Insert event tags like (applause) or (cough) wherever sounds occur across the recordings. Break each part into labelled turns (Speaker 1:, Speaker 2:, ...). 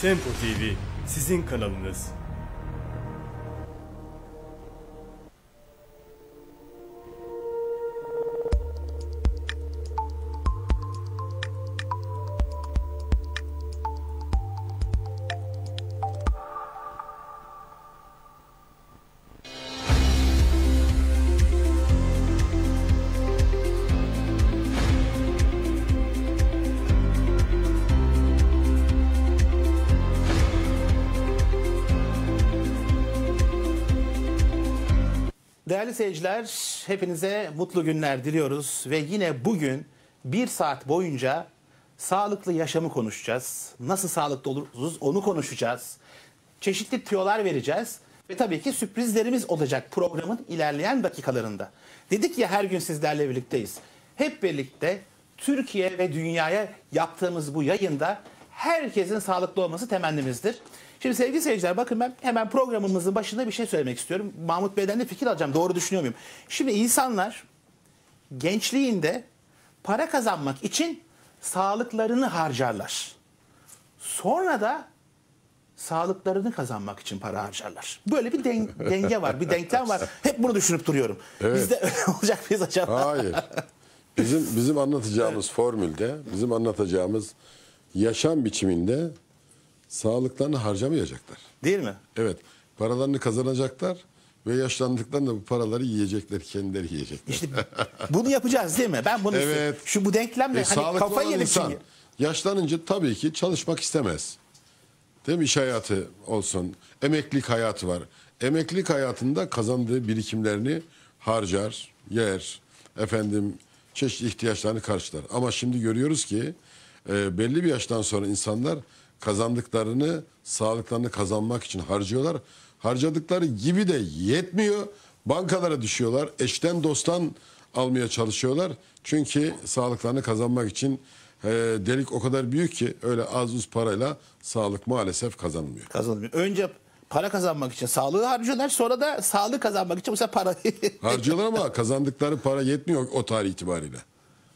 Speaker 1: Tempo TV sizin kanalınız.
Speaker 2: seyirciler hepinize mutlu günler diliyoruz ve yine bugün bir saat boyunca sağlıklı yaşamı konuşacağız. Nasıl sağlıklı oluruz onu konuşacağız. Çeşitli tüyolar vereceğiz ve tabii ki sürprizlerimiz olacak programın ilerleyen dakikalarında. Dedik ya her gün sizlerle birlikteyiz. Hep birlikte Türkiye ve dünyaya yaptığımız bu yayında herkesin sağlıklı olması temennimizdir. Şimdi sevgili seyirciler bakın ben hemen programımızın başında bir şey söylemek istiyorum. Mahmut Bey'den de fikir alacağım. Doğru düşünüyor muyum? Şimdi insanlar gençliğinde para kazanmak için sağlıklarını harcarlar. Sonra da sağlıklarını kazanmak için para harcarlar. Böyle bir den denge var, bir denklem var.
Speaker 1: Hep bunu düşünüp duruyorum. Evet. Bizde öyle (laughs) olacak mıyız acaba? Hayır. Bizim bizim anlatacağımız formülde, bizim anlatacağımız yaşam biçiminde sağlıklarını harcamayacaklar. Değil mi? Evet. Paralarını kazanacaklar ve yaşlandıklarında bu paraları yiyecekler, kendileri yiyecekler. İşte bunu yapacağız değil mi? Ben bunu evet. İstiyorum. Şu bu denklemle e, hani kafa yedik. insan, çünkü. Yaşlanınca tabii ki çalışmak istemez. Değil mi? İş hayatı olsun, emeklilik hayatı var. Emeklilik hayatında kazandığı birikimlerini harcar, yer, efendim çeşitli ihtiyaçlarını karşılar. Ama şimdi görüyoruz ki e, belli bir yaştan sonra insanlar kazandıklarını sağlıklarını kazanmak için harcıyorlar. Harcadıkları gibi de yetmiyor. Bankalara düşüyorlar. Eşten dosttan almaya çalışıyorlar. Çünkü sağlıklarını kazanmak için e, delik o kadar büyük ki öyle az uz parayla sağlık maalesef kazanılmıyor. Kazanılmıyor. Önce para kazanmak için sağlığı harcıyorlar. Sonra da sağlık kazanmak
Speaker 2: için bu sefer para. (laughs)
Speaker 1: harcıyorlar ama kazandıkları para yetmiyor o tarih itibariyle.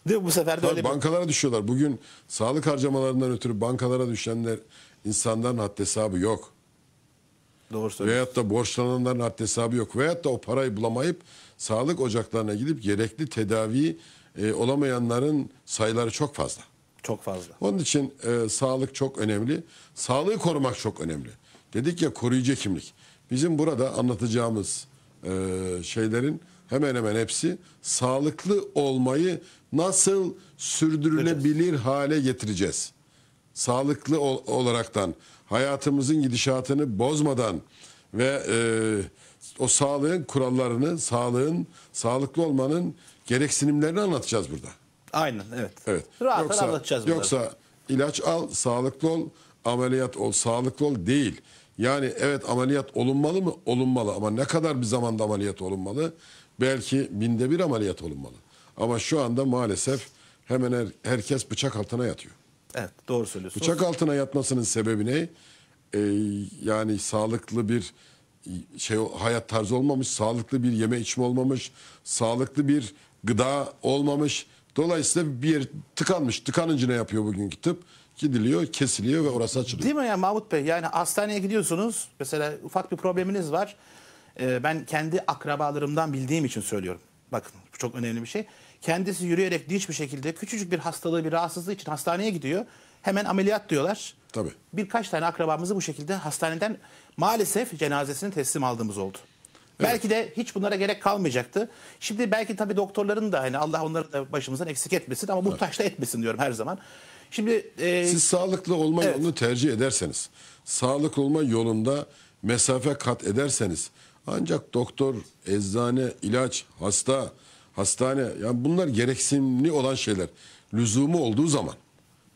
Speaker 1: Değil mi? Bu sefer de öyle bankalara bir... düşüyorlar. Bugün sağlık harcamalarından ötürü bankalara düşenler insanların haddi hesabı yok. Doğru söylüyorsun. Veyahut da borçlananların haddi hesabı yok. Veyahut da o parayı bulamayıp sağlık ocaklarına gidip gerekli tedavi e, olamayanların sayıları çok fazla. Çok fazla. Onun için e, sağlık çok önemli. Sağlığı korumak çok önemli. Dedik ya koruyucu kimlik. Bizim burada anlatacağımız e, şeylerin hemen hemen hepsi sağlıklı olmayı nasıl sürdürülebilir hale getireceğiz? Sağlıklı ol olaraktan hayatımızın gidişatını bozmadan ve e, o sağlığın kurallarını, sağlığın sağlıklı olmanın gereksinimlerini anlatacağız burada. Aynen evet. Evet. Rahat yoksa, anlatacağız bunları. Yoksa ilaç al, sağlıklı ol, ameliyat ol, sağlıklı ol değil. Yani evet ameliyat olunmalı mı? Olunmalı ama ne kadar bir zamanda ameliyat olunmalı? belki binde bir ameliyat olunmalı. Ama şu anda maalesef hemen her, herkes bıçak altına yatıyor. Evet doğru söylüyorsunuz. Bıçak altına yatmasının sebebi ne? Ee, yani sağlıklı bir e, şey hayat tarzı olmamış, sağlıklı bir yeme içme olmamış, sağlıklı bir gıda olmamış. Dolayısıyla bir yer tıkanmış. Tıkanınca ne yapıyor bugünkü tıp? Gidiliyor, kesiliyor ve orası açılıyor. Değil mi ya Mahmut
Speaker 2: Bey? Yani hastaneye gidiyorsunuz. Mesela ufak bir probleminiz var. Ee, ben kendi akrabalarımdan bildiğim için söylüyorum. Bakın bu çok önemli bir şey. Kendisi yürüyerek dinç bir şekilde küçücük bir hastalığı bir rahatsızlığı için hastaneye gidiyor. Hemen ameliyat diyorlar. Tabii. Birkaç tane akrabamızı bu şekilde hastaneden maalesef cenazesini teslim aldığımız oldu. Evet. Belki de hiç bunlara gerek kalmayacaktı. Şimdi belki tabii doktorların da hani Allah onları da başımızdan eksik etmesin ama
Speaker 1: muhtaç da etmesin diyorum her zaman. Şimdi e... siz sağlıklı olma evet. yolunu tercih ederseniz, sağlıklı olma yolunda mesafe kat ederseniz, ancak doktor, eczane, ilaç, hasta, hastane yani bunlar gereksinimli olan şeyler. Lüzumu olduğu zaman,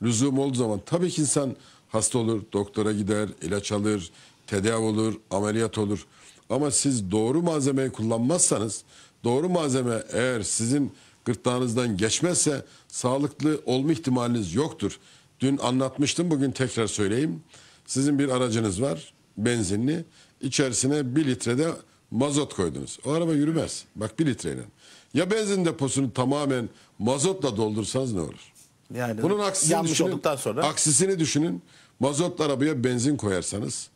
Speaker 1: lüzumu olduğu zaman tabii ki insan hasta olur, doktora gider, ilaç alır, tedavi olur, ameliyat olur. Ama siz doğru malzemeyi kullanmazsanız, doğru malzeme eğer sizin gırtlağınızdan geçmezse sağlıklı olma ihtimaliniz yoktur. Dün anlatmıştım, bugün tekrar söyleyeyim. Sizin bir aracınız var, benzinli içerisine bir litrede mazot koydunuz. O araba yürümez. Bak bir litreyle. Ya benzin deposunu tamamen mazotla doldursanız ne olur? Yani Bunun aksisini yanmış düşünün, olduktan sonra. Aksisini düşünün. Mazotlu arabaya benzin koyarsanız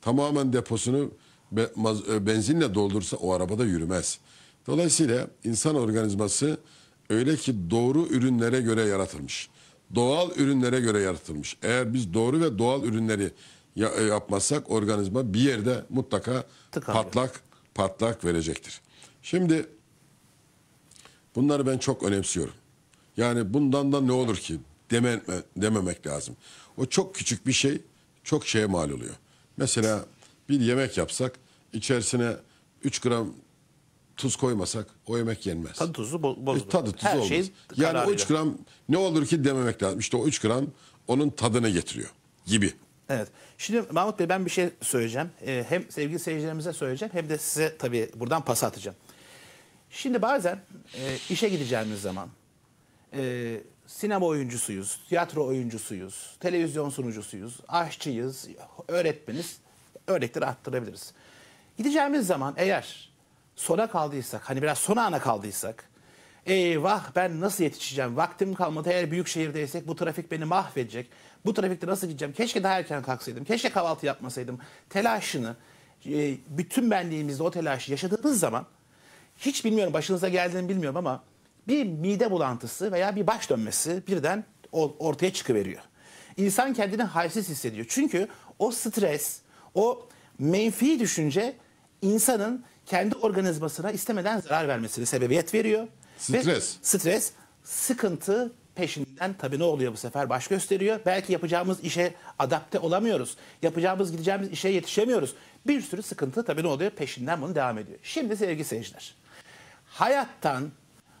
Speaker 1: tamamen deposunu e, benzinle doldursa o arabada yürümez. Dolayısıyla insan organizması öyle ki doğru ürünlere göre yaratılmış. Doğal ürünlere göre yaratılmış. Eğer biz doğru ve doğal ürünleri e, yapmazsak organizma bir yerde mutlaka Tıkanıyor. patlak patlak verecektir. Şimdi bunları ben çok önemsiyorum. Yani bundan da ne olur ki deme, dememek lazım. O çok küçük bir şey çok şeye mal oluyor. Mesela bir yemek yapsak içerisine 3 gram tuz koymasak o yemek yenmez. Tadı tuzu bozulur. E, tadı tuzu Her olmaz. Şey yani o 3 gram ne olur ki dememek lazım. İşte o 3 gram onun tadını getiriyor gibi. Evet.
Speaker 2: Şimdi Mahmut Bey ben bir şey söyleyeceğim. Ee, hem sevgili seyircilerimize söyleyeceğim hem de size tabii buradan pas atacağım. Şimdi bazen e, işe gideceğimiz zaman e, sinema oyuncusuyuz, tiyatro oyuncusuyuz, televizyon sunucusuyuz, aşçıyız, öğretmeniz örnekleri arttırabiliriz. Gideceğimiz zaman eğer sona kaldıysak, hani biraz son ana kaldıysak, eyvah ben nasıl yetişeceğim, vaktim kalmadı eğer büyük şehirdeysek bu trafik beni mahvedecek, bu trafikte nasıl gideceğim? Keşke daha erken kalksaydım. Keşke kahvaltı yapmasaydım. Telaşını, e, bütün benliğimizde o telaşı yaşadığınız zaman hiç bilmiyorum başınıza geldiğini bilmiyorum ama bir mide bulantısı veya bir baş dönmesi birden ortaya çıkıveriyor. İnsan kendini halsiz hissediyor. Çünkü o stres, o menfi düşünce insanın kendi organizmasına istemeden zarar vermesine sebebiyet veriyor. Stres. Ve stres, sıkıntı, peşinden tabii ne oluyor bu sefer? Baş gösteriyor. Belki yapacağımız işe adapte olamıyoruz. Yapacağımız, gideceğimiz işe yetişemiyoruz. Bir sürü sıkıntı tabii ne oluyor? Peşinden bunu devam ediyor. Şimdi sevgili seyirciler, hayattan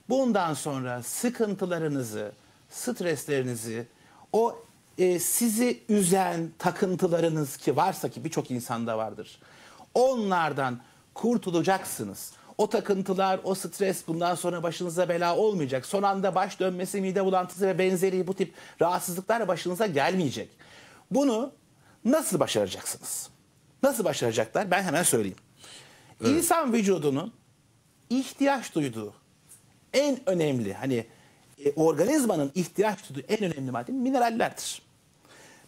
Speaker 2: bundan sonra sıkıntılarınızı, streslerinizi, o e, sizi üzen takıntılarınız ki varsa ki birçok insanda vardır. Onlardan kurtulacaksınız. O takıntılar, o stres bundan sonra başınıza bela olmayacak. Son anda baş dönmesi, mide bulantısı ve benzeri bu tip rahatsızlıklar başınıza gelmeyecek. Bunu nasıl başaracaksınız? Nasıl başaracaklar? Ben hemen söyleyeyim. Evet. İnsan vücudunun ihtiyaç duyduğu en önemli hani e, organizmanın ihtiyaç duyduğu en önemli madde minerallerdir.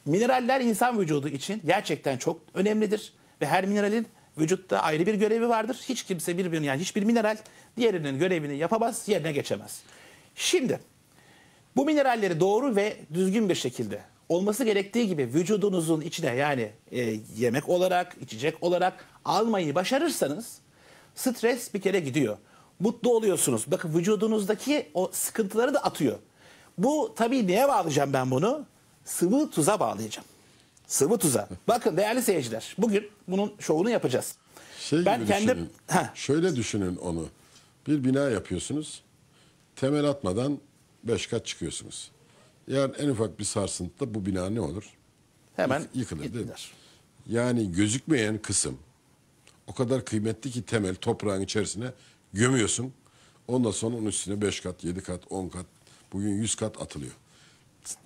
Speaker 2: Mineraller insan vücudu için gerçekten çok önemlidir ve her mineralin Vücutta ayrı bir görevi vardır. Hiç kimse birbirine, yani hiçbir mineral diğerinin görevini yapamaz, yerine geçemez. Şimdi bu mineralleri doğru ve düzgün bir şekilde olması gerektiği gibi vücudunuzun içine yani e, yemek olarak, içecek olarak almayı başarırsanız stres bir kere gidiyor. Mutlu oluyorsunuz. Bakın vücudunuzdaki o sıkıntıları da atıyor. Bu tabii neye bağlayacağım ben bunu? Sıvı tuza bağlayacağım. Sıvı tuza. Bakın değerli
Speaker 1: seyirciler bugün bunun şovunu yapacağız. Şey ben gibi kendim şöyle düşünün onu. Bir bina yapıyorsunuz. Temel atmadan beş kat çıkıyorsunuz. Eğer en ufak bir sarsıntıda bu bina ne olur? Hemen Yık- yıkılır değil mi? Yani gözükmeyen kısım o kadar kıymetli ki temel toprağın içerisine gömüyorsun. Ondan sonra onun üstüne beş kat, yedi kat, on kat, bugün yüz kat atılıyor.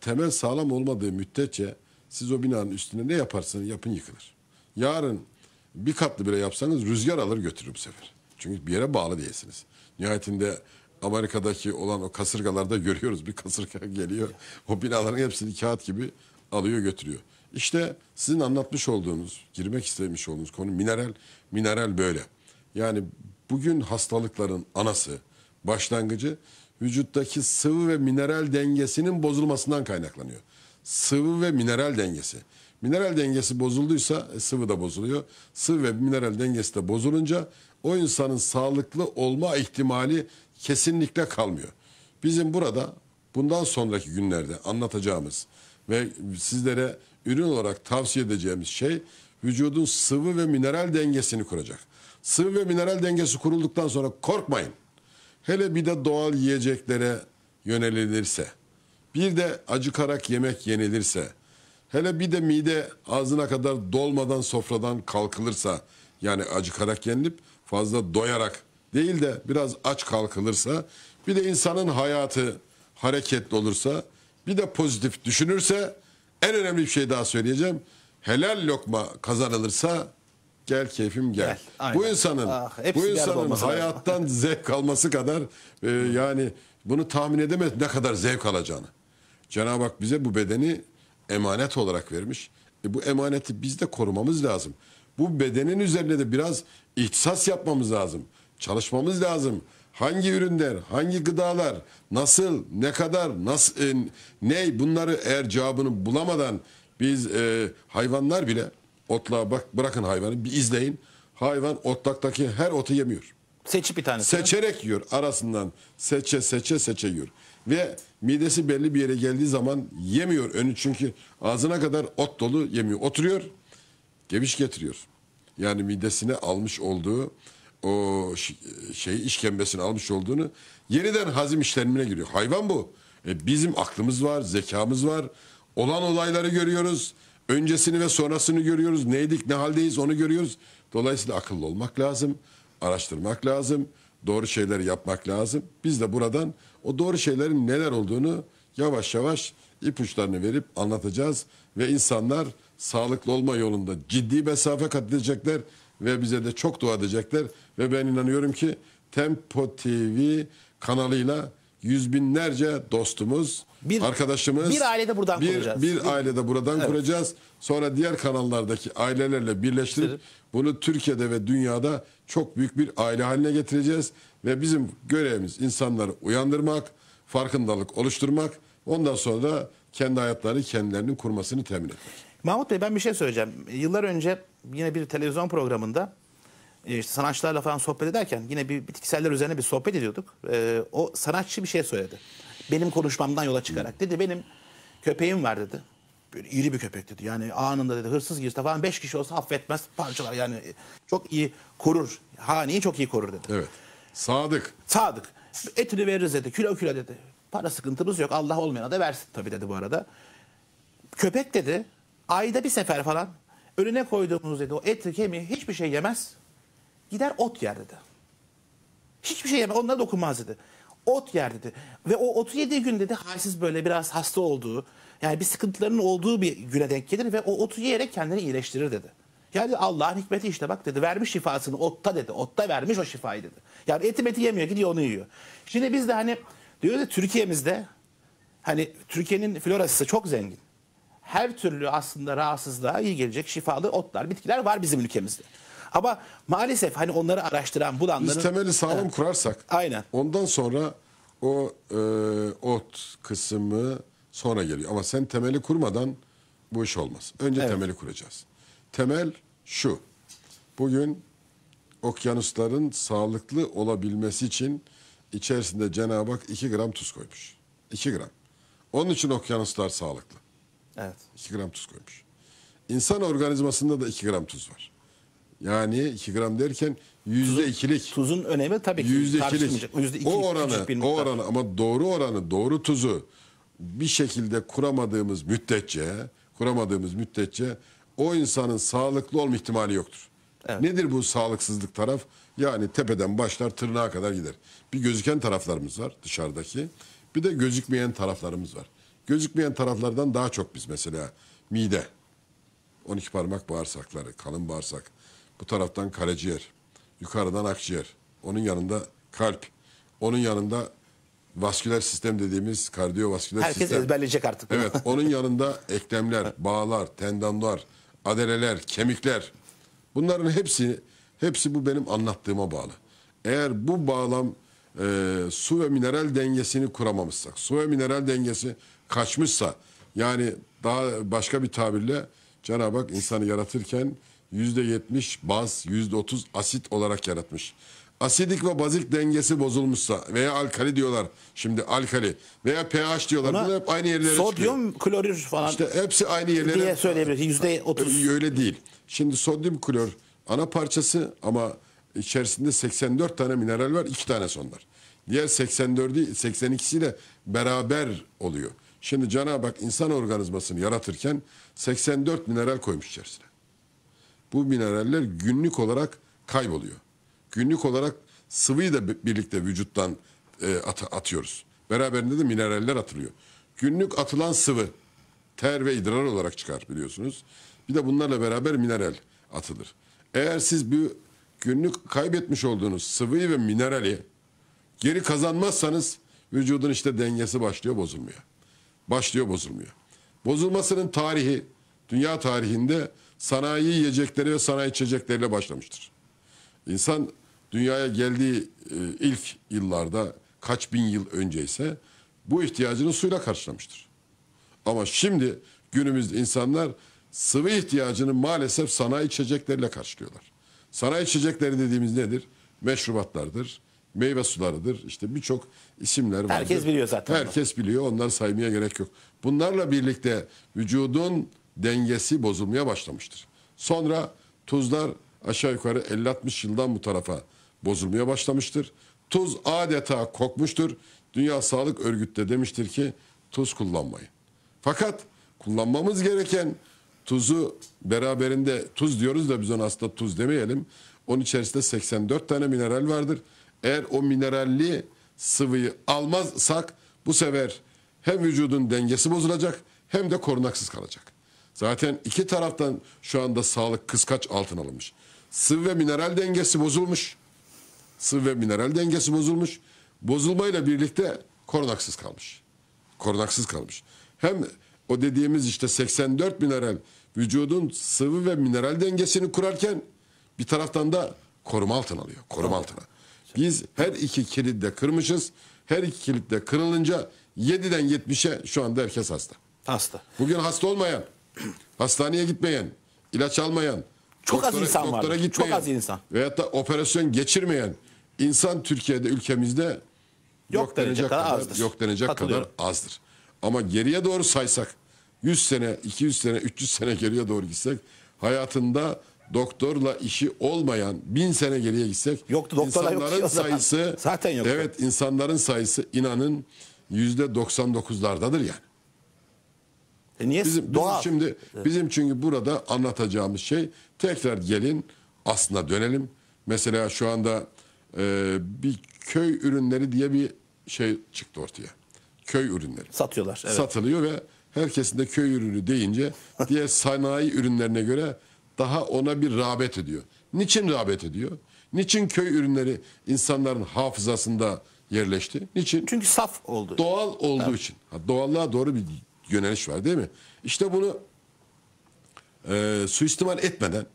Speaker 1: Temel sağlam olmadığı müddetçe siz o binanın üstüne ne yaparsanız yapın yıkılır. Yarın bir katlı bile yapsanız rüzgar alır götürür bu sefer. Çünkü bir yere bağlı değilsiniz. Nihayetinde Amerika'daki olan o kasırgalarda görüyoruz. Bir kasırga geliyor. O binaların hepsini kağıt gibi alıyor götürüyor. İşte sizin anlatmış olduğunuz, girmek istemiş olduğunuz konu mineral. Mineral böyle. Yani bugün hastalıkların anası, başlangıcı vücuttaki sıvı ve mineral dengesinin bozulmasından kaynaklanıyor sıvı ve mineral dengesi. Mineral dengesi bozulduysa e, sıvı da bozuluyor. Sıvı ve mineral dengesi de bozulunca o insanın sağlıklı olma ihtimali kesinlikle kalmıyor. Bizim burada bundan sonraki günlerde anlatacağımız ve sizlere ürün olarak tavsiye edeceğimiz şey vücudun sıvı ve mineral dengesini kuracak. Sıvı ve mineral dengesi kurulduktan sonra korkmayın. Hele bir de doğal yiyeceklere yönelilirse bir de acıkarak yemek yenilirse, hele bir de mide ağzına kadar dolmadan sofradan kalkılırsa, yani acıkarak yenilip fazla doyarak değil de biraz aç kalkılırsa, bir de insanın hayatı hareketli olursa, bir de pozitif düşünürse, en önemli bir şey daha söyleyeceğim. Helal lokma kazanılırsa gel keyfim gel. gel bu insanın ah, bu insanın hayattan (laughs) zevk alması kadar e, yani bunu tahmin edemez ne kadar zevk alacağını. Cenab-ı Hak bize bu bedeni emanet olarak vermiş. E bu emaneti biz de korumamız lazım. Bu bedenin üzerine de biraz ihtisas yapmamız lazım. Çalışmamız lazım. Hangi ürünler, hangi gıdalar, nasıl, ne kadar, nasıl, e, ney bunları eğer cevabını bulamadan biz e, hayvanlar bile otluğa bak, bırakın hayvanı bir izleyin. Hayvan otlaktaki her otu yemiyor. Seçip bir tanesi. Seçerek yiyor arasından. Seçe seçe seçe yiyor. Ve midesi belli bir yere geldiği zaman yemiyor önü çünkü ağzına kadar ot dolu yemiyor. Oturuyor, geviş getiriyor. Yani midesine almış olduğu o şey işkembesini almış olduğunu yeniden hazim işlemine giriyor. Hayvan bu. E, bizim aklımız var, zekamız var. Olan olayları görüyoruz. Öncesini ve sonrasını görüyoruz. Neydik, ne haldeyiz onu görüyoruz. Dolayısıyla akıllı olmak lazım, araştırmak lazım, doğru şeyler yapmak lazım. Biz de buradan o doğru şeylerin neler olduğunu yavaş yavaş ipuçlarını verip anlatacağız ve insanlar sağlıklı olma yolunda ciddi mesafe kat edecekler ve bize de çok dua edecekler ve ben inanıyorum ki Tempo TV kanalıyla yüz binlerce dostumuz bir, arkadaşımız bir ailede buradan bir, kuracağız. Bir ailede buradan evet. kuracağız. Sonra diğer kanallardaki ailelerle birleştirip bunu Türkiye'de ve dünyada çok büyük bir aile haline getireceğiz ve bizim görevimiz insanları uyandırmak, farkındalık oluşturmak, ondan sonra da kendi hayatları kendilerinin kurmasını temin etmek. Mahmut Bey ben bir şey söyleyeceğim.
Speaker 2: Yıllar önce yine bir televizyon programında e, işte sanatçılarla falan sohbet ederken yine bir bitkiseller üzerine bir sohbet ediyorduk. Ee, o sanatçı bir şey söyledi. Benim konuşmamdan yola çıkarak dedi benim köpeğim var dedi. Böyle iri bir köpek dedi. Yani anında dedi hırsız girse falan beş kişi olsa affetmez parçalar. Yani çok iyi korur. Haneyi çok iyi korur dedi. Evet. Sadık. Sadık. Etini veririz dedi. Kilo kilo dedi. Para sıkıntımız yok. Allah olmayana da versin tabii dedi bu arada. Köpek dedi ayda bir sefer falan önüne koyduğumuz dedi o et kemiği hiçbir şey yemez. Gider ot yer dedi. Hiçbir şey yemez. Onlara dokunmaz dedi ot yer dedi. Ve o otu yediği gün dedi halsiz böyle biraz hasta olduğu yani bir sıkıntılarının olduğu bir güne denk gelir ve o otu yiyerek kendini iyileştirir dedi. Yani Allah'ın hikmeti işte bak dedi vermiş şifasını otta dedi. Otta vermiş o şifayı dedi. Yani eti meti yemiyor gidiyor onu yiyor. Şimdi biz de hani diyoruz ya Türkiye'mizde hani Türkiye'nin florası çok zengin. Her türlü aslında rahatsızlığa iyi gelecek şifalı otlar, bitkiler var bizim ülkemizde. Ama maalesef hani onları araştıran bulanların... Biz temeli sağlam
Speaker 1: kurarsak. Aynen. Ondan sonra o e, ot kısmı sonra geliyor. Ama sen temeli kurmadan bu iş olmaz. Önce evet. temeli kuracağız. Temel şu. Bugün okyanusların sağlıklı olabilmesi için içerisinde Cenab-ı Hak 2 gram tuz koymuş. 2 gram. Onun için okyanuslar sağlıklı. Evet. 2 gram tuz koymuş. İnsan organizmasında da 2 gram tuz var. Yani 2 gram derken yüzde ikilik. Tuzun önemi tabii ki yüzde ikilik. Yüzde ikilik o oranı, o oranı ama doğru oranı, doğru tuzu bir şekilde kuramadığımız müddetçe, kuramadığımız müddetçe o insanın sağlıklı olma ihtimali yoktur. Evet. Nedir bu sağlıksızlık taraf? Yani tepeden başlar tırnağa kadar gider. Bir gözüken taraflarımız var dışarıdaki. Bir de gözükmeyen taraflarımız var. Gözükmeyen taraflardan daha çok biz mesela mide, 12 parmak bağırsakları, kalın bağırsak, bu taraftan karaciğer, yukarıdan akciğer, onun yanında kalp, onun yanında vasküler sistem dediğimiz kardiyovasküler Herkes sistem. Herkes
Speaker 2: ezberleyecek artık. Evet,
Speaker 1: (laughs) onun yanında eklemler, bağlar, tendonlar, adeleler, kemikler. Bunların hepsi hepsi bu benim anlattığıma bağlı. Eğer bu bağlam e, su ve mineral dengesini kuramamışsak, su ve mineral dengesi kaçmışsa, yani daha başka bir tabirle Cenab-ı Hak insanı yaratırken %70 baz, %30 asit olarak yaratmış. Asidik ve bazik dengesi bozulmuşsa veya alkali diyorlar şimdi alkali veya pH diyorlar. Buna Bunlar hep aynı yerlere sodyum, çıkıyor. Sodyum, klorür falan. İşte hepsi aynı yerlere. Diye söyleyebiliriz %30. Öyle değil. Şimdi sodyum klor ana parçası ama içerisinde 84 tane mineral var 2 tane sonlar. Diğer 84'ü 82'siyle beraber oluyor. Şimdi Cenab-ı Hak insan organizmasını yaratırken 84 mineral koymuş içerisine bu mineraller günlük olarak kayboluyor. Günlük olarak sıvıyı da birlikte vücuttan e, at atıyoruz. Beraberinde de mineraller atılıyor. Günlük atılan sıvı ter ve idrar olarak çıkar biliyorsunuz. Bir de bunlarla beraber mineral atılır. Eğer siz bu günlük kaybetmiş olduğunuz sıvıyı ve minerali geri kazanmazsanız vücudun işte dengesi başlıyor bozulmuyor. Başlıyor bozulmuyor. Bozulmasının tarihi dünya tarihinde sanayi yiyecekleri ve sanayi içecekleriyle başlamıştır. İnsan dünyaya geldiği e, ilk yıllarda kaç bin yıl önceyse bu ihtiyacını suyla karşılamıştır. Ama şimdi günümüzde insanlar sıvı ihtiyacını maalesef sanayi içecekleriyle karşılıyorlar. Sanayi içecekleri dediğimiz nedir? Meşrubatlardır, meyve sularıdır. İşte birçok isimler var. Herkes biliyor zaten. Herkes biliyor. Onları saymaya gerek yok. Bunlarla birlikte vücudun dengesi bozulmaya başlamıştır. Sonra tuzlar aşağı yukarı 50-60 yıldan bu tarafa bozulmaya başlamıştır. Tuz adeta kokmuştur. Dünya Sağlık Örgütü de demiştir ki tuz kullanmayın. Fakat kullanmamız gereken tuzu beraberinde tuz diyoruz da biz ona aslında tuz demeyelim. Onun içerisinde 84 tane mineral vardır. Eğer o mineralli sıvıyı almazsak bu sefer hem vücudun dengesi bozulacak hem de korunaksız kalacak. Zaten iki taraftan şu anda sağlık kıskaç altın alınmış. Sıvı ve mineral dengesi bozulmuş. Sıvı ve mineral dengesi bozulmuş. Bozulmayla birlikte korunaksız kalmış. Korunaksız kalmış. Hem o dediğimiz işte 84 mineral vücudun sıvı ve mineral dengesini kurarken bir taraftan da koruma altına alıyor. Koruma altına. Biz her iki kilit de kırmışız. Her iki kilit de kırılınca 7'den 70'e şu anda herkes hasta. Hasta. Bugün hasta olmayan (clears throat) hastaneye gitmeyen, ilaç almayan, çok doktora, az insan var. Gitmeyen, çok az insan. Veyahut da operasyon geçirmeyen insan Türkiye'de ülkemizde yok, yok denecek kadar, kadar azdır. Yok denecek kadar azdır. Ama geriye doğru saysak 100 sene, 200 sene, 300 sene geriye doğru gitsek hayatında doktorla işi olmayan bin sene geriye gitsek yoktu insanların yok sayısı (laughs) zaten yok. Evet insanların sayısı inanın yüzde 99'lardadır yani. E niye? Bizim, bizim şimdi evet. bizim çünkü burada anlatacağımız şey tekrar gelin aslına dönelim. Mesela şu anda e, bir köy ürünleri diye bir şey çıktı ortaya. Köy ürünleri. Satıyorlar. Evet. Satılıyor ve herkesin de köy ürünü deyince (laughs) diye sanayi ürünlerine göre daha ona bir rağbet ediyor. Niçin rağbet ediyor? Niçin köy ürünleri insanların hafızasında yerleşti? Niçin? Çünkü saf oldu. Doğal olduğu evet. için. doğallığa doğru bir yöneliş var değil mi? İşte bunu e, suistimal etmeden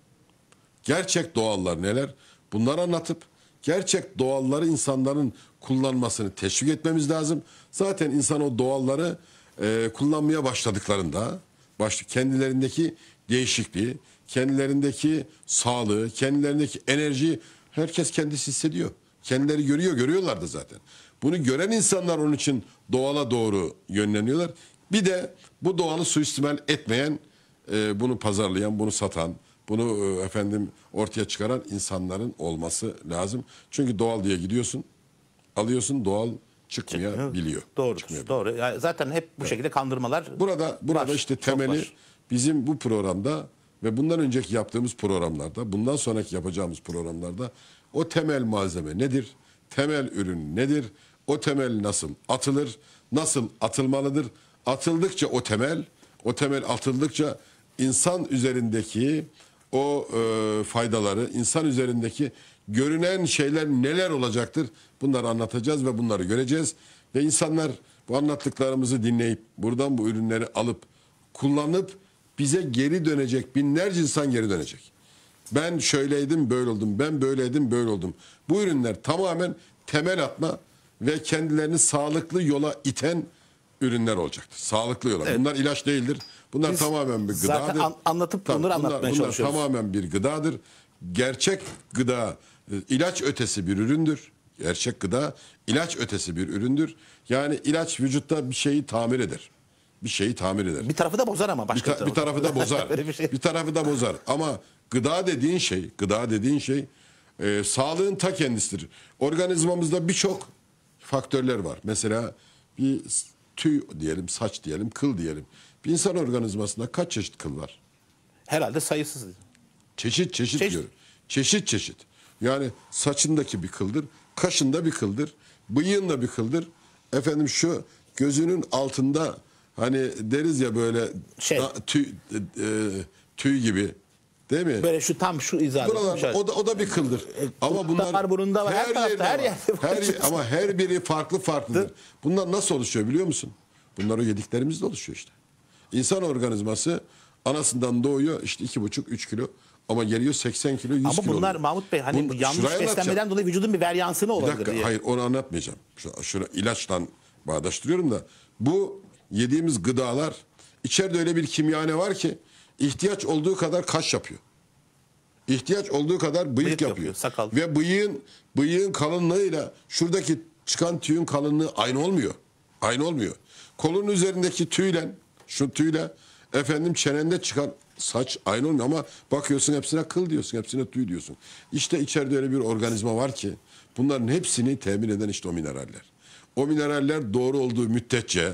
Speaker 1: gerçek doğallar neler bunları anlatıp gerçek doğalları insanların kullanmasını teşvik etmemiz lazım. Zaten insan o doğalları e, kullanmaya başladıklarında başlı kendilerindeki değişikliği, kendilerindeki sağlığı, kendilerindeki enerjiyi herkes kendisi hissediyor. Kendileri görüyor, görüyorlardı zaten. Bunu gören insanlar onun için doğala doğru yönleniyorlar. Bir de bu doğanı suistimal etmeyen, e, bunu pazarlayan, bunu satan, bunu e, efendim ortaya çıkaran insanların olması lazım. Çünkü doğal diye gidiyorsun, alıyorsun doğal çıkmıyor biliyor Doğru.
Speaker 2: Doğru. Yani zaten hep bu
Speaker 1: şekilde kandırmalar. Burada burada var, işte temeli bizim bu programda ve bundan önceki yaptığımız programlarda, bundan sonraki yapacağımız programlarda o temel malzeme nedir? Temel ürün nedir? O temel nasıl atılır? Nasıl atılmalıdır? atıldıkça o temel, o temel atıldıkça insan üzerindeki o e, faydaları, insan üzerindeki görünen şeyler neler olacaktır? Bunları anlatacağız ve bunları göreceğiz. Ve insanlar bu anlattıklarımızı dinleyip buradan bu ürünleri alıp kullanıp bize geri dönecek. Binlerce insan geri dönecek. Ben şöyleydim böyle oldum. Ben böyleydim böyle oldum. Bu ürünler tamamen temel atma ve kendilerini sağlıklı yola iten ürünler olacaktır. Sağlıklı olan Evet. Bunlar ilaç değildir. Bunlar Biz tamamen bir gıdadır. Zaten an, anlatıp bunları anlatmaya bunlar çalışıyoruz. tamamen bir gıdadır. Gerçek gıda e, ilaç ötesi bir üründür. Gerçek gıda ilaç ötesi bir üründür. Yani ilaç vücutta bir şeyi tamir eder. Bir şeyi tamir eder. Bir tarafı da bozar ama başka bir, ta, bir tarafı da (laughs) bozar. bir, şey. bir tarafı da bozar. Ama gıda dediğin şey, gıda dediğin şey e, sağlığın ta kendisidir. Organizmamızda birçok faktörler var. Mesela bir tüy diyelim, saç diyelim, kıl diyelim. Bir insan organizmasında kaç çeşit kıl var? Herhalde sayısız. Çeşit çeşit, Çeşit. diyorum. Çeşit çeşit. Yani saçındaki bir kıldır, kaşında bir kıldır, bıyığında bir kıldır. Efendim şu gözünün altında hani deriz ya böyle Şey. tüy, e, e, tüy gibi Değil mi? Böyle şu tam şu izah. o da, o da bir kıldır. E, ama bunlar var, burunda var. Her, her tarafta, her yerde. Her, yer, ama her biri farklı farklıdır. Bunlar nasıl oluşuyor biliyor musun? Bunlar o yediklerimizle oluşuyor işte. İnsan organizması anasından doğuyor işte iki buçuk üç kilo ama geliyor 80 kilo 100 kilo. Ama bunlar kilo Mahmut Bey hani Bunu, yanlış beslenmeden
Speaker 2: dolayı vücudun bir veryansını olabilir. Bir dakika diye.
Speaker 1: hayır onu anlatmayacağım. Şu, şuna ilaçla bağdaştırıyorum da bu yediğimiz gıdalar içeride öyle bir kimyane var ki İhtiyaç olduğu kadar kaş yapıyor. İhtiyaç olduğu kadar bıyık, bıyık yapıyor. yapıyor sakal. Ve bıyığın bıyığın kalınlığıyla şuradaki çıkan tüyün kalınlığı aynı olmuyor. Aynı olmuyor. Kolun üzerindeki tüyle şu tüyle efendim çenende çıkan saç aynı olmuyor ama bakıyorsun hepsine kıl diyorsun, hepsine tüy diyorsun. İşte içeride öyle bir organizma var ki bunların hepsini temin eden işte o mineraller. O mineraller doğru olduğu müddetçe,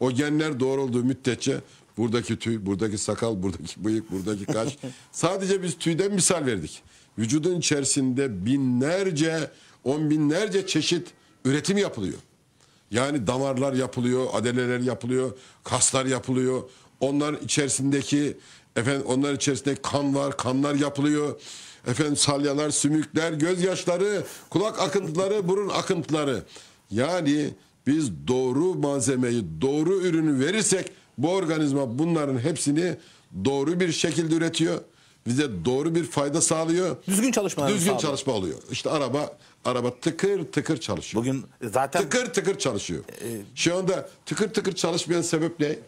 Speaker 1: o genler doğru olduğu müddetçe Buradaki tüy, buradaki sakal, buradaki (laughs) bıyık, buradaki kaş. Sadece biz tüyden misal verdik. Vücudun içerisinde binlerce, on binlerce çeşit üretim yapılıyor. Yani damarlar yapılıyor, adeleler yapılıyor, kaslar yapılıyor. Onların içerisindeki efendim onların içerisinde kan var, kanlar yapılıyor. Efendim salyalar, sümükler, gözyaşları, kulak akıntıları, burun akıntıları. Yani biz doğru malzemeyi, doğru ürünü verirsek bu organizma bunların hepsini doğru bir şekilde üretiyor. Bize doğru bir fayda sağlıyor. Düzgün çalışma. Düzgün sağlıyor. çalışma oluyor. İşte araba araba tıkır tıkır çalışıyor. Bugün zaten tıkır tıkır çalışıyor. E, Şu anda tıkır tıkır çalışmayan sebep ne?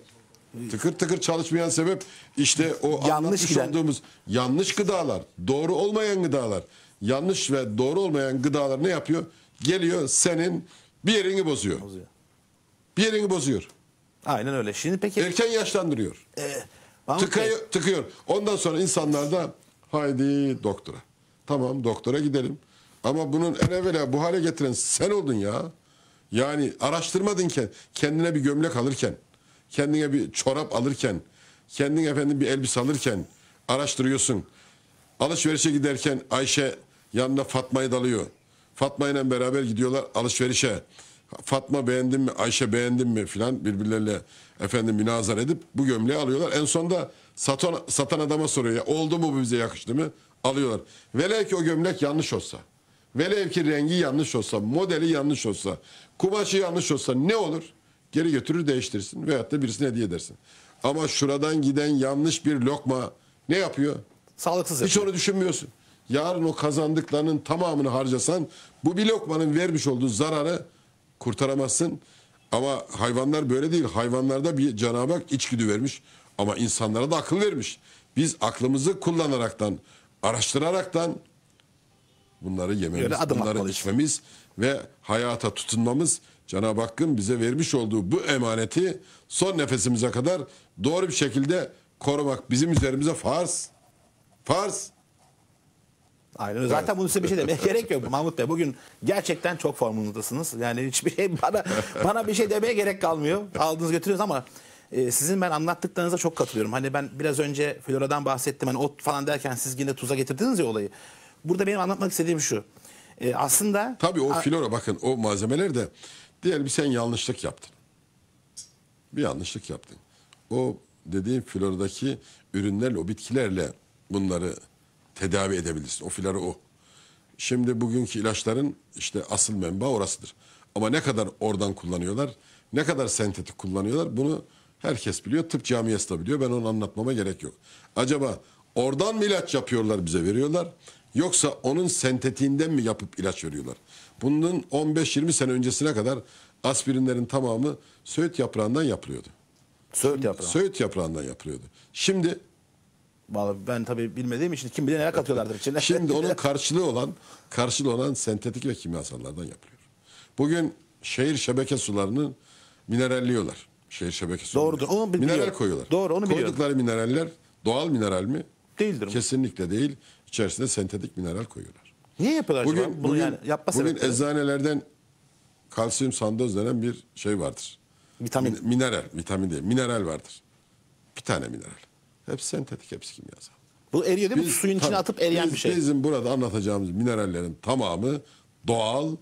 Speaker 1: Tıkır tıkır çalışmayan sebep işte o yanlış anlatmış giden. olduğumuz yanlış gıdalar, doğru olmayan gıdalar. Yanlış ve doğru olmayan gıdalar ne yapıyor? Geliyor senin bir yerini bozuyor. bozuyor. Bir yerini bozuyor. Aynen öyle. Şimdi peki Erken yaşlandırıyor. Mahmut Bey, Tıkıyor, tıkıyor. Ondan sonra insanlar da haydi doktora. Tamam doktora gidelim. Ama bunun en evvela bu hale getiren sen oldun ya. Yani araştırmadın ki kendine bir gömlek alırken, kendine bir çorap alırken, kendin efendim bir elbise alırken araştırıyorsun. Alışverişe giderken Ayşe yanına Fatma'yı dalıyor. Fatma ile beraber gidiyorlar alışverişe. Fatma beğendin mi, Ayşe beğendin mi filan birbirleriyle efendim münazara edip bu gömleği alıyorlar. En sonunda satan, satan adama soruyor ya oldu mu bu bize yakıştı mı? Alıyorlar. Velev ki o gömlek yanlış olsa, velev ki rengi yanlış olsa, modeli yanlış olsa, kumaşı yanlış olsa ne olur? Geri götürür değiştirsin veyahut da birisine hediye edersin. Ama şuradan giden yanlış bir lokma ne yapıyor? Sağlıksız Hiç yapıyor. onu düşünmüyorsun. Yarın o kazandıklarının tamamını harcasan bu bir lokmanın vermiş olduğu zararı kurtaramazsın. Ama hayvanlar böyle değil. Hayvanlarda bir Cenab-ı Hak içgüdü vermiş ama insanlara da akıl vermiş. Biz aklımızı kullanaraktan, araştıraraktan bunları yememiz, adım bunları atmalıyız. içmemiz ve hayata tutunmamız Cenab-ı Hakk'ın bize vermiş olduğu bu emaneti son nefesimize kadar doğru bir şekilde korumak bizim üzerimize farz. Farz. Aynen öyle. Zaten bunun size bir şey demeye (laughs) gerek yok. Mahmut Bey bugün gerçekten
Speaker 2: çok formundasınız. Yani hiçbir şey (laughs) bana bana bir şey demeye gerek kalmıyor. Aldınız götürüyorsunuz ama e, sizin ben anlattıklarınıza çok katılıyorum. Hani ben biraz önce Flora'dan bahsettim. Hani ot falan derken
Speaker 1: siz yine tuza getirdiniz ya olayı. Burada benim anlatmak istediğim şu. E, aslında... Tabii o Flora bakın o malzemeler de diyelim sen yanlışlık yaptın. Bir yanlışlık yaptın. O dediğim Flora'daki ürünlerle, o bitkilerle bunları tedavi edebilirsin. O fiları o. Şimdi bugünkü ilaçların işte asıl menba orasıdır. Ama ne kadar oradan kullanıyorlar, ne kadar sentetik kullanıyorlar bunu herkes biliyor. Tıp camiası da biliyor. Ben onu anlatmama gerek yok. Acaba oradan mı ilaç yapıyorlar bize veriyorlar? Yoksa onun sentetiğinden mi yapıp ilaç veriyorlar? Bunun 15-20 sene öncesine kadar aspirinlerin tamamı söğüt yaprağından yapılıyordu. Söğüt yaprağı. Söğüt yaprağından yapılıyordu. Şimdi Vallahi ben tabii bilmediğim için kim bilir neler katıyorlardır içine. Şimdi onun (laughs) karşılığı olan karşılığı olan sentetik ve kimyasallardan yapılıyor. Bugün şehir şebeke sularını mineralliyorlar. Şehir şebeke suları. Doğrudur. Onu biliyorum. Mineral koyuyorlar. Doğru onu biliyorum. Koydukları mineraller doğal mineral mi? Değildir. Mi? Kesinlikle değil. İçerisinde sentetik mineral koyuyorlar. Niye yapıyorlar bugün, acaba? Bunu bugün, yani yapma Bugün sebepleri. eczanelerden kalsiyum sandoz denen bir şey vardır. Vitamin. Min mineral, vitamin değil. Mineral vardır. Bir tane mineral. Hepsi sentetik, hepsi kimyasal. Bu eriyor değil mi? Biz, Suyun içine atıp eriyen biz, bir şey. Bizim burada anlatacağımız minerallerin tamamı doğal.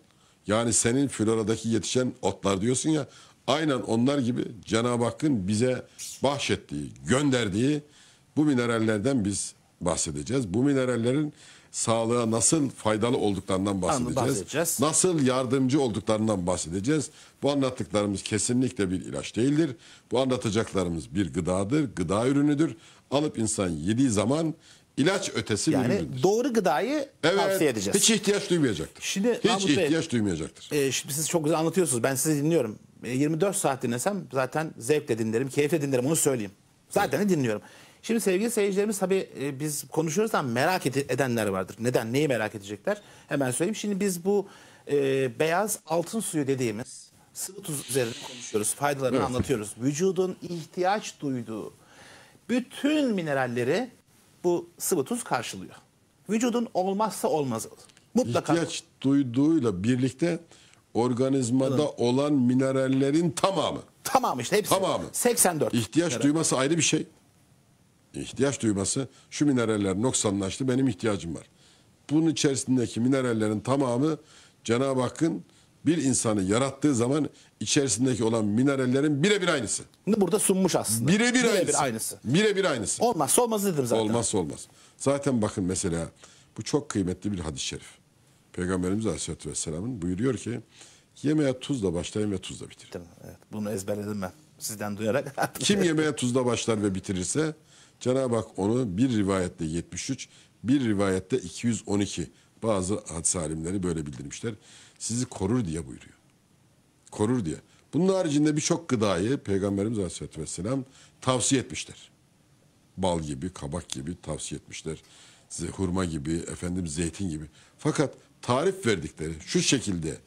Speaker 1: Yani senin floradaki yetişen otlar diyorsun ya. Aynen onlar gibi Cenab-ı Hakk'ın bize bahşettiği, gönderdiği bu minerallerden biz bahsedeceğiz. Bu minerallerin sağlığa nasıl faydalı olduklarından bahsedeceğiz. bahsedeceğiz. Nasıl yardımcı olduklarından bahsedeceğiz. Bu anlattıklarımız kesinlikle bir ilaç değildir. Bu anlatacaklarımız bir gıdadır, gıda ürünüdür alıp insan yediği zaman ilaç ötesi yani bir Yani
Speaker 2: doğru gıdayı
Speaker 1: evet, tavsiye edeceğiz. Hiç ihtiyaç duymayacaktır. Şimdi hiç Mahmut ihtiyaç Bey, duymayacaktır.
Speaker 2: E, şimdi siz çok güzel anlatıyorsunuz. Ben sizi dinliyorum. E, 24 saat dinlesem zaten zevkle dinlerim, keyifle dinlerim onu söyleyeyim. Zaten evet. dinliyorum. Şimdi sevgili seyircilerimiz tabii e, biz konuşuyoruz ama merak edenler vardır. Neden, neyi merak edecekler? Hemen söyleyeyim. Şimdi biz bu e, beyaz altın suyu dediğimiz sıvı tuz üzerine konuşuyoruz. Faydalarını evet. anlatıyoruz. Vücudun ihtiyaç duyduğu bütün mineralleri bu sıvı tuz
Speaker 1: karşılıyor. Vücudun olmazsa olmazı. Mutlaka ihtiyaç duyduğuyla birlikte organizmada evet. olan minerallerin tamamı. Tamamı işte hepsi. Tamamı. 84. İhtiyaç mineral. duyması ayrı bir şey. İhtiyaç duyması şu mineraller noksanlaştı benim ihtiyacım var. Bunun içerisindeki minerallerin tamamı Cenab-ı Hakk'ın bir insanı yarattığı zaman içerisindeki olan minerallerin birebir aynısı. Burada sunmuş aslında. Birebir bire aynısı. aynısı. Birebir aynısı. Olmazsa olmaz dedim zaten. Olmazsa olmaz. Zaten bakın mesela bu çok kıymetli bir hadis-i şerif. Peygamberimiz Aleyhisselatü Vesselam'ın buyuruyor ki yemeğe tuzla başlayın ve tuzla bitirin. evet, bunu ezberledim ben sizden duyarak. (laughs) Kim yemeğe tuzla başlar ve bitirirse Cenab-ı Hak onu bir rivayette 73, bir rivayette 212. Bazı hadis alimleri böyle bildirmişler sizi korur diye buyuruyor. Korur diye. Bunun haricinde birçok gıdayı Peygamberimiz Aleyhisselatü Vesselam tavsiye etmişler. Bal gibi, kabak gibi tavsiye etmişler. Size hurma gibi, efendim zeytin gibi. Fakat tarif verdikleri şu şekilde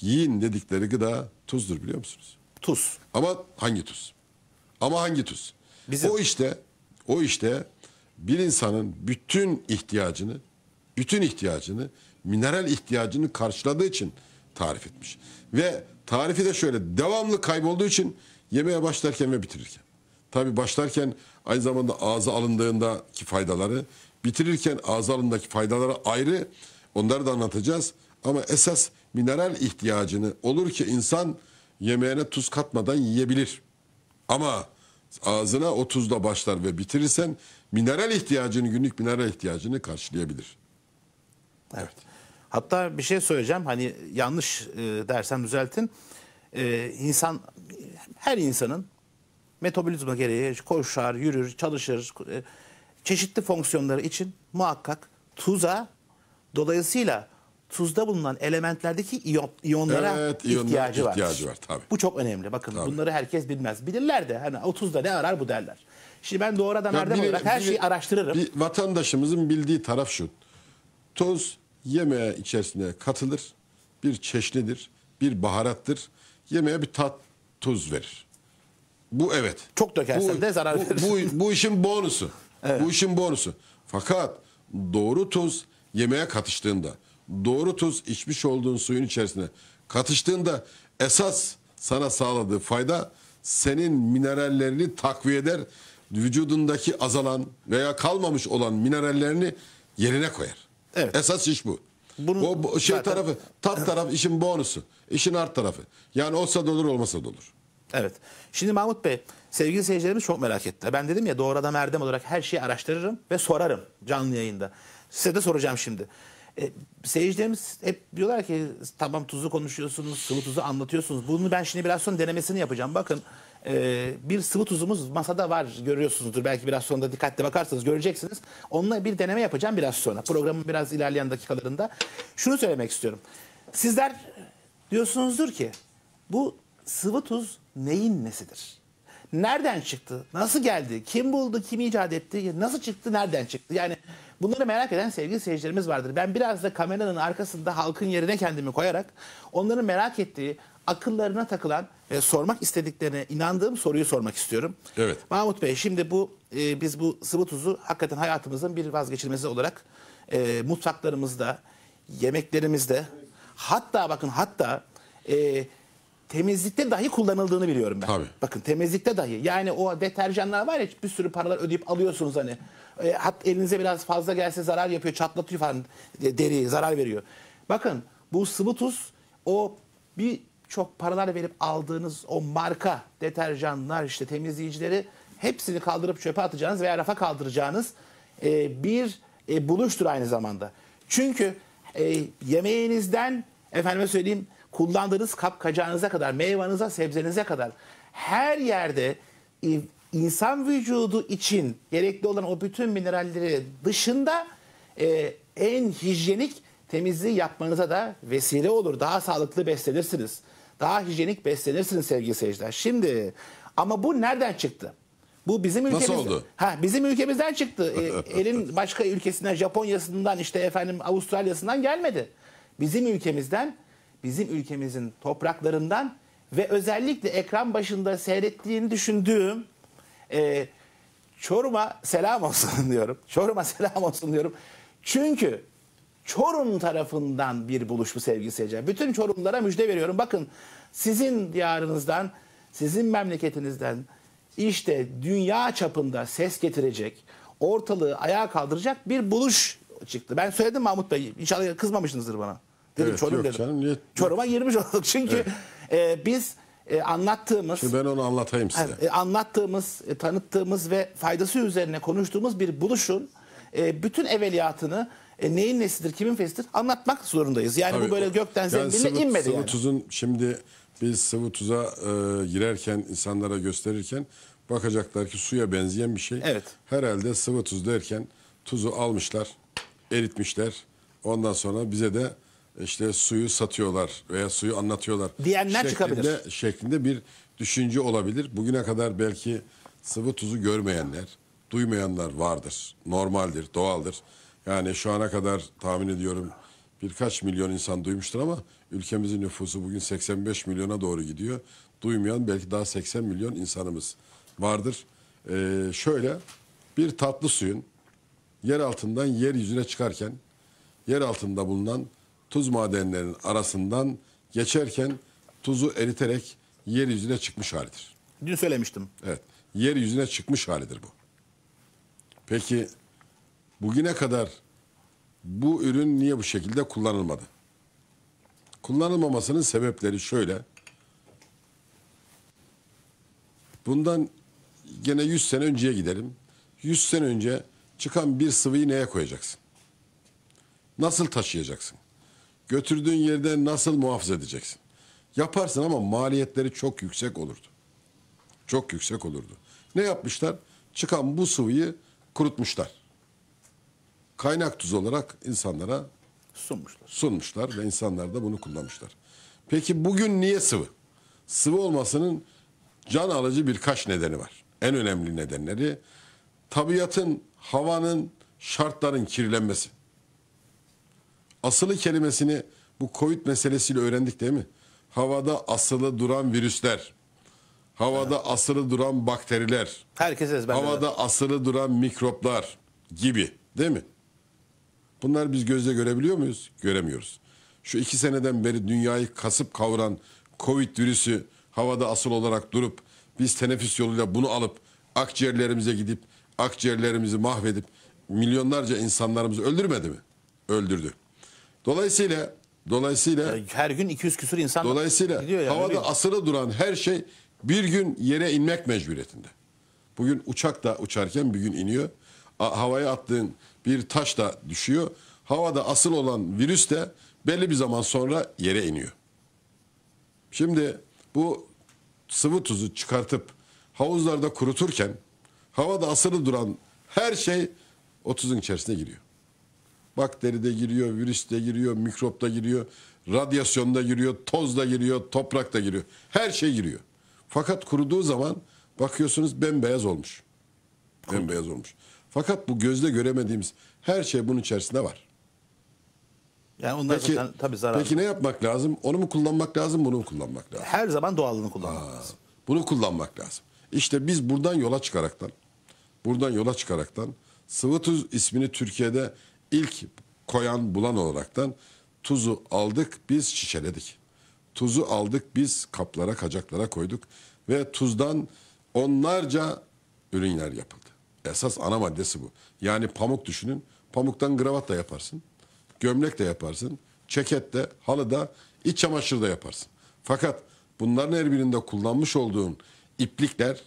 Speaker 1: yiyin dedikleri gıda tuzdur biliyor musunuz? Tuz. Ama hangi tuz? Ama hangi tuz? Bizim... O işte, o işte bir insanın bütün ihtiyacını, bütün ihtiyacını mineral ihtiyacını karşıladığı için tarif etmiş. Ve tarifi de şöyle devamlı kaybolduğu için yemeye başlarken ve bitirirken. Tabi başlarken aynı zamanda ağza alındığındaki faydaları, bitirirken ağza alındaki faydaları ayrı onları da anlatacağız. Ama esas mineral ihtiyacını olur ki insan yemeğine tuz katmadan yiyebilir. Ama ağzına o tuzla başlar ve bitirirsen mineral ihtiyacını, günlük mineral ihtiyacını karşılayabilir. Evet. Hatta bir şey söyleyeceğim hani yanlış
Speaker 2: e, dersem düzeltin. E, insan her insanın metabolizma gereği koşar, yürür, çalışır. E, çeşitli fonksiyonları için muhakkak tuza dolayısıyla tuzda bulunan elementlerdeki iyonlara evet, ihtiyacı, var. ihtiyacı var. Tabii. Bu çok önemli. Bakın tabii. bunları herkes bilmez. Bilirler de hani o tuzda ne arar bu derler. Şimdi ben doğrudan erdem olarak her bir, şeyi araştırırım.
Speaker 1: Bir vatandaşımızın bildiği taraf şu. Tuz yemeğe içerisine katılır. Bir çeşnidir, bir baharattır. Yemeğe bir tat, tuz verir. Bu evet. Çok dökersen bu, de zarar bu, Bu, bu işin bonusu. Evet. Bu işin bonusu. Fakat doğru tuz yemeğe katıştığında, doğru tuz içmiş olduğun suyun içerisine katıştığında esas sana sağladığı fayda senin minerallerini takviye eder, vücudundaki azalan veya kalmamış olan minerallerini yerine koyar. Evet. Esas iş bu. Bunun o bu, şey zaten... tarafı, tat taraf işin bonusu, işin art tarafı. Yani olsa da olur, olmasa da olur. Evet. Şimdi Mahmut Bey,
Speaker 2: sevgili seyircilerimiz çok merak etti. Ben dedim ya doğru adam Erdem olarak her şeyi araştırırım ve sorarım canlı yayında. Size de soracağım şimdi. E, seyircilerimiz hep diyorlar ki tamam tuzu konuşuyorsunuz, sıvı tuzu anlatıyorsunuz. Bunu ben şimdi biraz sonra denemesini yapacağım. Bakın e, bir sıvı tuzumuz masada var görüyorsunuzdur. Belki biraz sonra dikkatle bakarsanız göreceksiniz. Onunla bir deneme yapacağım biraz sonra. Programın biraz ilerleyen dakikalarında. Şunu söylemek istiyorum. Sizler diyorsunuzdur ki bu sıvı tuz neyin nesidir? Nereden çıktı? Nasıl geldi? Kim buldu? Kim icat etti? Nasıl çıktı? Nereden çıktı? Yani bunları merak eden sevgili seyircilerimiz vardır. Ben biraz da kameranın arkasında halkın yerine kendimi koyarak onların merak ettiği akıllarına takılan e, sormak istediklerine inandığım soruyu sormak istiyorum. Evet. Mahmut Bey şimdi bu e, biz bu sıvı tuzu hakikaten hayatımızın bir vazgeçilmezi olarak e, mutfaklarımızda, yemeklerimizde hatta bakın hatta e, temizlikte dahi kullanıldığını biliyorum ben. Tabii. Bakın temizlikte dahi. Yani o deterjanlar var ya bir sürü paralar ödeyip alıyorsunuz hani. E, hat elinize biraz fazla gelse zarar yapıyor, çatlatıyor falan e, deriyi, zarar veriyor. Bakın bu sıvı tuz o bir çok paralar verip aldığınız o marka deterjanlar işte temizleyicileri hepsini kaldırıp çöpe atacağınız veya rafa kaldıracağınız e, bir e, buluştur aynı zamanda. Çünkü e, yemeğinizden efendime söyleyeyim kullandığınız kap kacağınıza kadar, meyvanıza, sebzenize kadar her yerde e, insan vücudu için gerekli olan o bütün mineralleri dışında e, en hijyenik temizliği yapmanıza da vesile olur. Daha sağlıklı beslenirsiniz daha hijyenik beslenirsiniz sevgili seyirciler. Şimdi ama bu nereden çıktı? Bu bizim ülkemiz. Nasıl oldu? Ha, bizim ülkemizden çıktı. E, (laughs) elin başka ülkesinden, Japonya'sından işte efendim Avustralya'sından gelmedi. Bizim ülkemizden, bizim ülkemizin topraklarından ve özellikle ekran başında seyrettiğini düşündüğüm e, Çorum'a selam olsun (laughs) diyorum. Çorum'a selam olsun diyorum. Çünkü Çorum tarafından bir buluşma sevgili seyirciler. Bütün Çorumlara müjde veriyorum. Bakın sizin diyarınızdan, sizin memleketinizden işte dünya çapında ses getirecek, ortalığı ayağa kaldıracak bir buluş çıktı. Ben söyledim Mahmut Bey. inşallah kızmamışsınızdır bana. Dedim evet, Çorum dedim. Canım, niye? Çorum'a girmiş olduk. Çünkü evet. e, biz e, anlattığımız... Şimdi ben onu anlatayım size. E, anlattığımız, e, tanıttığımız ve faydası üzerine konuştuğumuz bir buluşun e, bütün evveliyatını e, neyin nesidir, kimin fesidir anlatmak zorundayız. Yani Tabii, bu böyle gökten yani zembille inmedi sıvı yani.
Speaker 1: tuzun şimdi biz sıvı tuza e, girerken insanlara gösterirken bakacaklar ki suya benzeyen bir şey. Evet. Herhalde sıvı tuz derken tuzu almışlar, eritmişler. Ondan sonra bize de e, işte suyu satıyorlar veya suyu anlatıyorlar. Diyenler şeklinde, çıkabilir. Şeklinde bir düşünce olabilir. Bugüne kadar belki sıvı tuzu görmeyenler, duymayanlar vardır. Normaldir, doğaldır. Yani şu ana kadar tahmin ediyorum birkaç milyon insan duymuştur ama ülkemizin nüfusu bugün 85 milyona doğru gidiyor. Duymayan belki daha 80 milyon insanımız vardır. Ee, şöyle bir tatlı suyun yer altından yeryüzüne çıkarken yer altında bulunan tuz madenlerinin arasından geçerken tuzu eriterek yeryüzüne çıkmış halidir. Dün söylemiştim. Evet. Yeryüzüne çıkmış halidir bu. Peki Bugüne kadar bu ürün niye bu şekilde kullanılmadı? Kullanılmamasının sebepleri şöyle. Bundan gene 100 sene önceye gidelim. 100 sene önce çıkan bir sıvıyı neye koyacaksın? Nasıl taşıyacaksın? Götürdüğün yerden nasıl muhafaza edeceksin? Yaparsın ama maliyetleri çok yüksek olurdu. Çok yüksek olurdu. Ne yapmışlar? Çıkan bu sıvıyı kurutmuşlar kaynak tuz olarak insanlara sunmuşlar. Sunmuşlar ve insanlar da bunu kullanmışlar. Peki bugün niye sıvı? Sıvı olmasının can alıcı birkaç nedeni var. En önemli nedenleri tabiatın, havanın, şartların kirlenmesi. Asılı kelimesini bu Covid meselesiyle öğrendik değil mi? Havada asılı duran virüsler, havada evet. asılı duran bakteriler, Herkes havada asılı duran mikroplar gibi değil mi? Bunlar biz gözle görebiliyor muyuz? Göremiyoruz. Şu iki seneden beri dünyayı kasıp kavuran Covid virüsü havada asıl olarak durup biz teneffüs yoluyla bunu alıp akciğerlerimize gidip akciğerlerimizi mahvedip milyonlarca insanlarımızı öldürmedi mi? Öldürdü. Dolayısıyla dolayısıyla her gün 200 küsur insan dolayısıyla yani, havada asılı duran her şey bir gün yere inmek mecburiyetinde. Bugün uçak da uçarken bir gün iniyor havaya attığın bir taş da düşüyor. Havada asıl olan virüs de belli bir zaman sonra yere iniyor. Şimdi bu sıvı tuzu çıkartıp havuzlarda kuruturken havada asılı duran her şey o tuzun içerisine giriyor. Bakteri de giriyor, virüs de giriyor, mikrop da giriyor, radyasyon da giriyor, toz da giriyor, toprak da giriyor. Her şey giriyor. Fakat kuruduğu zaman bakıyorsunuz bembeyaz olmuş. Bembeyaz olmuş. Fakat bu gözle göremediğimiz her şey bunun içerisinde var. Yani onlar peki, zaten tabii zararlı. Peki ne yapmak lazım? Onu mu kullanmak lazım, bunu mu kullanmak lazım? Her zaman doğallığını kullanmak Aa, lazım. Bunu kullanmak lazım. İşte biz buradan yola çıkaraktan, buradan yola çıkaraktan sıvı tuz ismini Türkiye'de ilk koyan bulan olaraktan tuzu aldık biz şişeledik. Tuzu aldık biz kaplara kacaklara koyduk ve tuzdan onlarca ürünler yapıldı. Esas ana maddesi bu. Yani pamuk düşünün. Pamuktan gravat da yaparsın. Gömlek de yaparsın. Çeket de, halı da, iç çamaşır da yaparsın. Fakat bunların her birinde kullanmış olduğun iplikler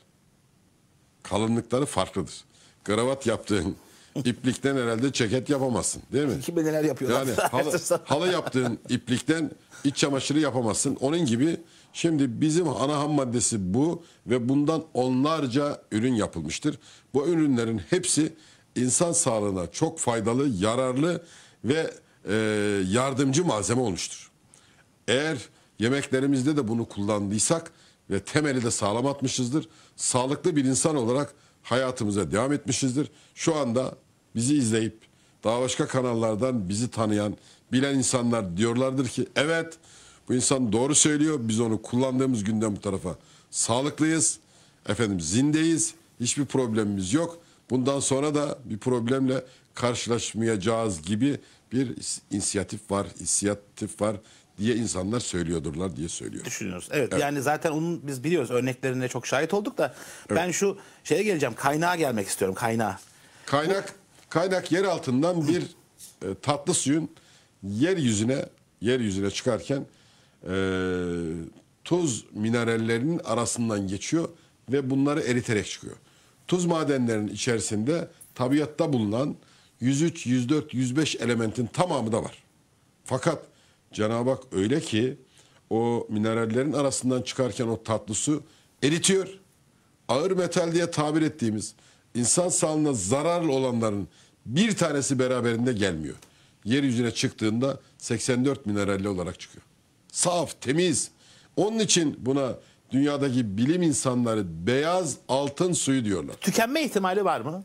Speaker 1: kalınlıkları farklıdır. Gravat yaptığın (laughs) iplikten herhalde ceket yapamazsın değil mi?
Speaker 2: Kim neler yapıyorlar. Yani (laughs) halı,
Speaker 1: halı yaptığın (laughs) iplikten iç çamaşırı yapamazsın. Onun gibi Şimdi bizim ana ham maddesi bu ve bundan onlarca ürün yapılmıştır. Bu ürünlerin hepsi insan sağlığına çok faydalı, yararlı ve e, yardımcı malzeme olmuştur. Eğer yemeklerimizde de bunu kullandıysak ve temeli de sağlam atmışızdır. Sağlıklı bir insan olarak hayatımıza devam etmişizdir. Şu anda bizi izleyip daha başka kanallardan bizi tanıyan, bilen insanlar diyorlardır ki evet bu insan doğru söylüyor. Biz onu kullandığımız günden bu tarafa sağlıklıyız. Efendim zindeyiz. Hiçbir problemimiz yok. Bundan sonra da bir problemle karşılaşmayacağız gibi bir inisiyatif var, inisiyatif var diye insanlar söylüyordurlar diye söylüyor. Düşünüyoruz.
Speaker 2: Evet, evet. yani zaten onun biz biliyoruz örneklerine çok şahit olduk da evet. ben şu
Speaker 1: şeye geleceğim kaynağa gelmek istiyorum kaynağa. Kaynak Bu... kaynak yer altından bir e, tatlı suyun yeryüzüne yeryüzüne çıkarken ee, tuz minerallerinin arasından geçiyor ve bunları eriterek çıkıyor. Tuz madenlerinin içerisinde tabiatta bulunan 103, 104, 105 elementin tamamı da var. Fakat Cenab-ı Hak öyle ki o minerallerin arasından çıkarken o tatlı su eritiyor. Ağır metal diye tabir ettiğimiz insan sağlığına zararlı olanların bir tanesi beraberinde gelmiyor. Yeryüzüne çıktığında 84 mineralli olarak çıkıyor saf, temiz. Onun için buna dünyadaki bilim insanları beyaz altın suyu diyorlar. Tükenme ihtimali var mı?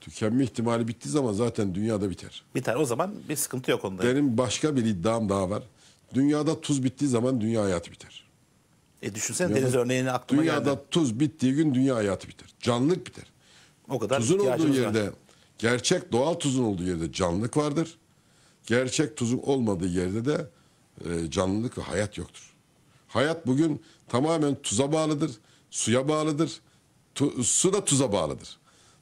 Speaker 1: Tükenme ihtimali bittiği zaman zaten dünyada biter. Biter o zaman bir sıkıntı yok onda. Benim başka bir iddiam daha var. Dünyada tuz bittiği zaman dünya hayatı biter. E düşünsene dünyada, deniz örneğini aklıma dünyada geldi. tuz bittiği gün dünya hayatı biter. Canlılık biter.
Speaker 2: O kadar Tuzun olduğu yerde var.
Speaker 1: gerçek doğal tuzun olduğu yerde canlılık vardır. Gerçek tuzun olmadığı yerde de e, canlılık ve hayat yoktur. Hayat bugün tamamen tuza bağlıdır, suya bağlıdır. Tu, su da tuza bağlıdır.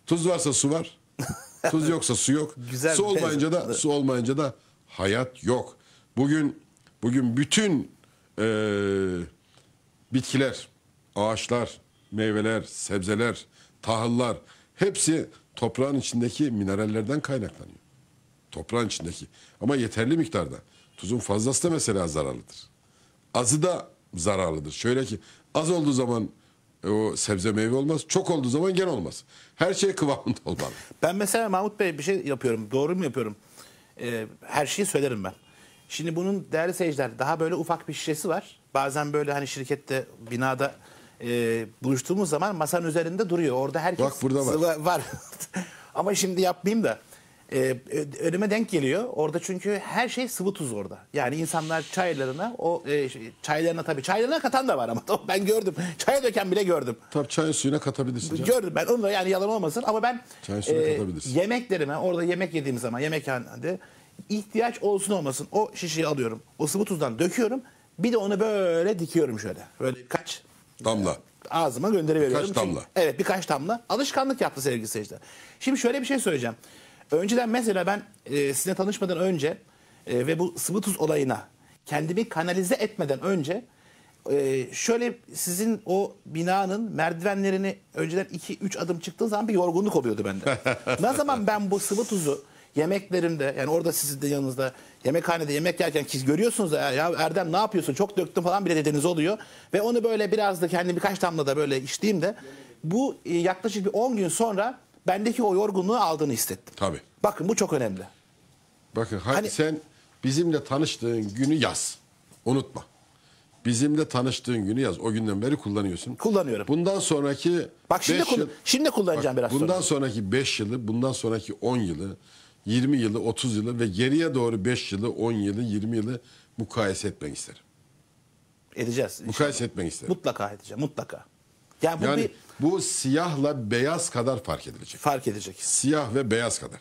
Speaker 1: Tuz varsa su var. (laughs) Tuz yoksa su yok. Güzel su olmayınca da su olmayınca da hayat yok. Bugün bugün bütün e, bitkiler, ağaçlar, meyveler, sebzeler, tahıllar hepsi toprağın içindeki minerallerden kaynaklanıyor. Toprağın içindeki ama yeterli miktarda. Tuzun fazlası da mesela zararlıdır. Azı da zararlıdır. Şöyle ki az olduğu zaman e, o sebze meyve olmaz. Çok olduğu zaman gene olmaz. Her şey kıvamında olmalı. Ben mesela Mahmut Bey bir şey yapıyorum. Doğru mu yapıyorum?
Speaker 2: Ee, her şeyi söylerim ben. Şimdi bunun değerli seyirciler daha böyle ufak bir şişesi var. Bazen böyle hani şirkette binada e, buluştuğumuz zaman masanın üzerinde duruyor. Orada herkes Bak burada var. var. (laughs) Ama şimdi yapmayayım da. Ee, e, önüme denk geliyor. Orada çünkü her şey sıvı tuz orada. Yani insanlar çaylarına o e, şey, çaylarına tabii çaylarına katan da var ama (laughs) ben gördüm. Çaya döken bile gördüm. Tabii çay suyuna katabilirsin. Canım. Gördüm ben onu da yani yalan olmasın ama ben çayın suyuna e, katabilirsin. yemeklerime orada yemek yediğim zaman yemekhanede ihtiyaç olsun olmasın o şişeyi alıyorum. O sıvı tuzdan döküyorum. Bir de onu böyle dikiyorum şöyle. Böyle kaç damla. Ağzıma gönderiveriyorum. Birkaç damla. E, çünkü, evet birkaç damla. Alışkanlık yaptı sevgili seyirciler. Şimdi şöyle bir şey söyleyeceğim. Önceden mesela ben e, sizinle tanışmadan önce e, ve bu sıvı tuz olayına kendimi kanalize etmeden önce e, şöyle sizin o binanın merdivenlerini önceden 2-3 adım çıktığım zaman bir yorgunluk oluyordu bende. (laughs) ne zaman ben bu sıvı tuzu yemeklerimde yani orada sizin de yanınızda yemekhanede yemek yerken siz görüyorsunuz da ya Erdem ne yapıyorsun çok döktüm falan bile dediğiniz oluyor. Ve onu böyle biraz da kendi birkaç damla da böyle içtiğimde bu e, yaklaşık bir 10 gün sonra bendeki o yorgunluğu aldığını hissettim. Tabii. Bakın bu çok önemli.
Speaker 1: Bakın hadi hani, sen bizimle tanıştığın günü yaz. Unutma. Bizimle tanıştığın günü yaz. O günden beri kullanıyorsun. Kullanıyorum. Bundan sonraki Bak şimdi yıl, şimdi kullanacağım bak, biraz bundan sonra. sonraki 5 yılı, bundan sonraki 10 yılı, 20 yılı, 30 yılı ve geriye doğru 5 yılı, 10 yılı, 20 yılı mukayese etmek isterim. Edeceğiz. Mukayese etmek isterim. Mutlaka edeceğim. Mutlaka. Yani bu yani bir bu siyahla beyaz kadar fark edilecek. fark edecek. Siyah ve beyaz kadar.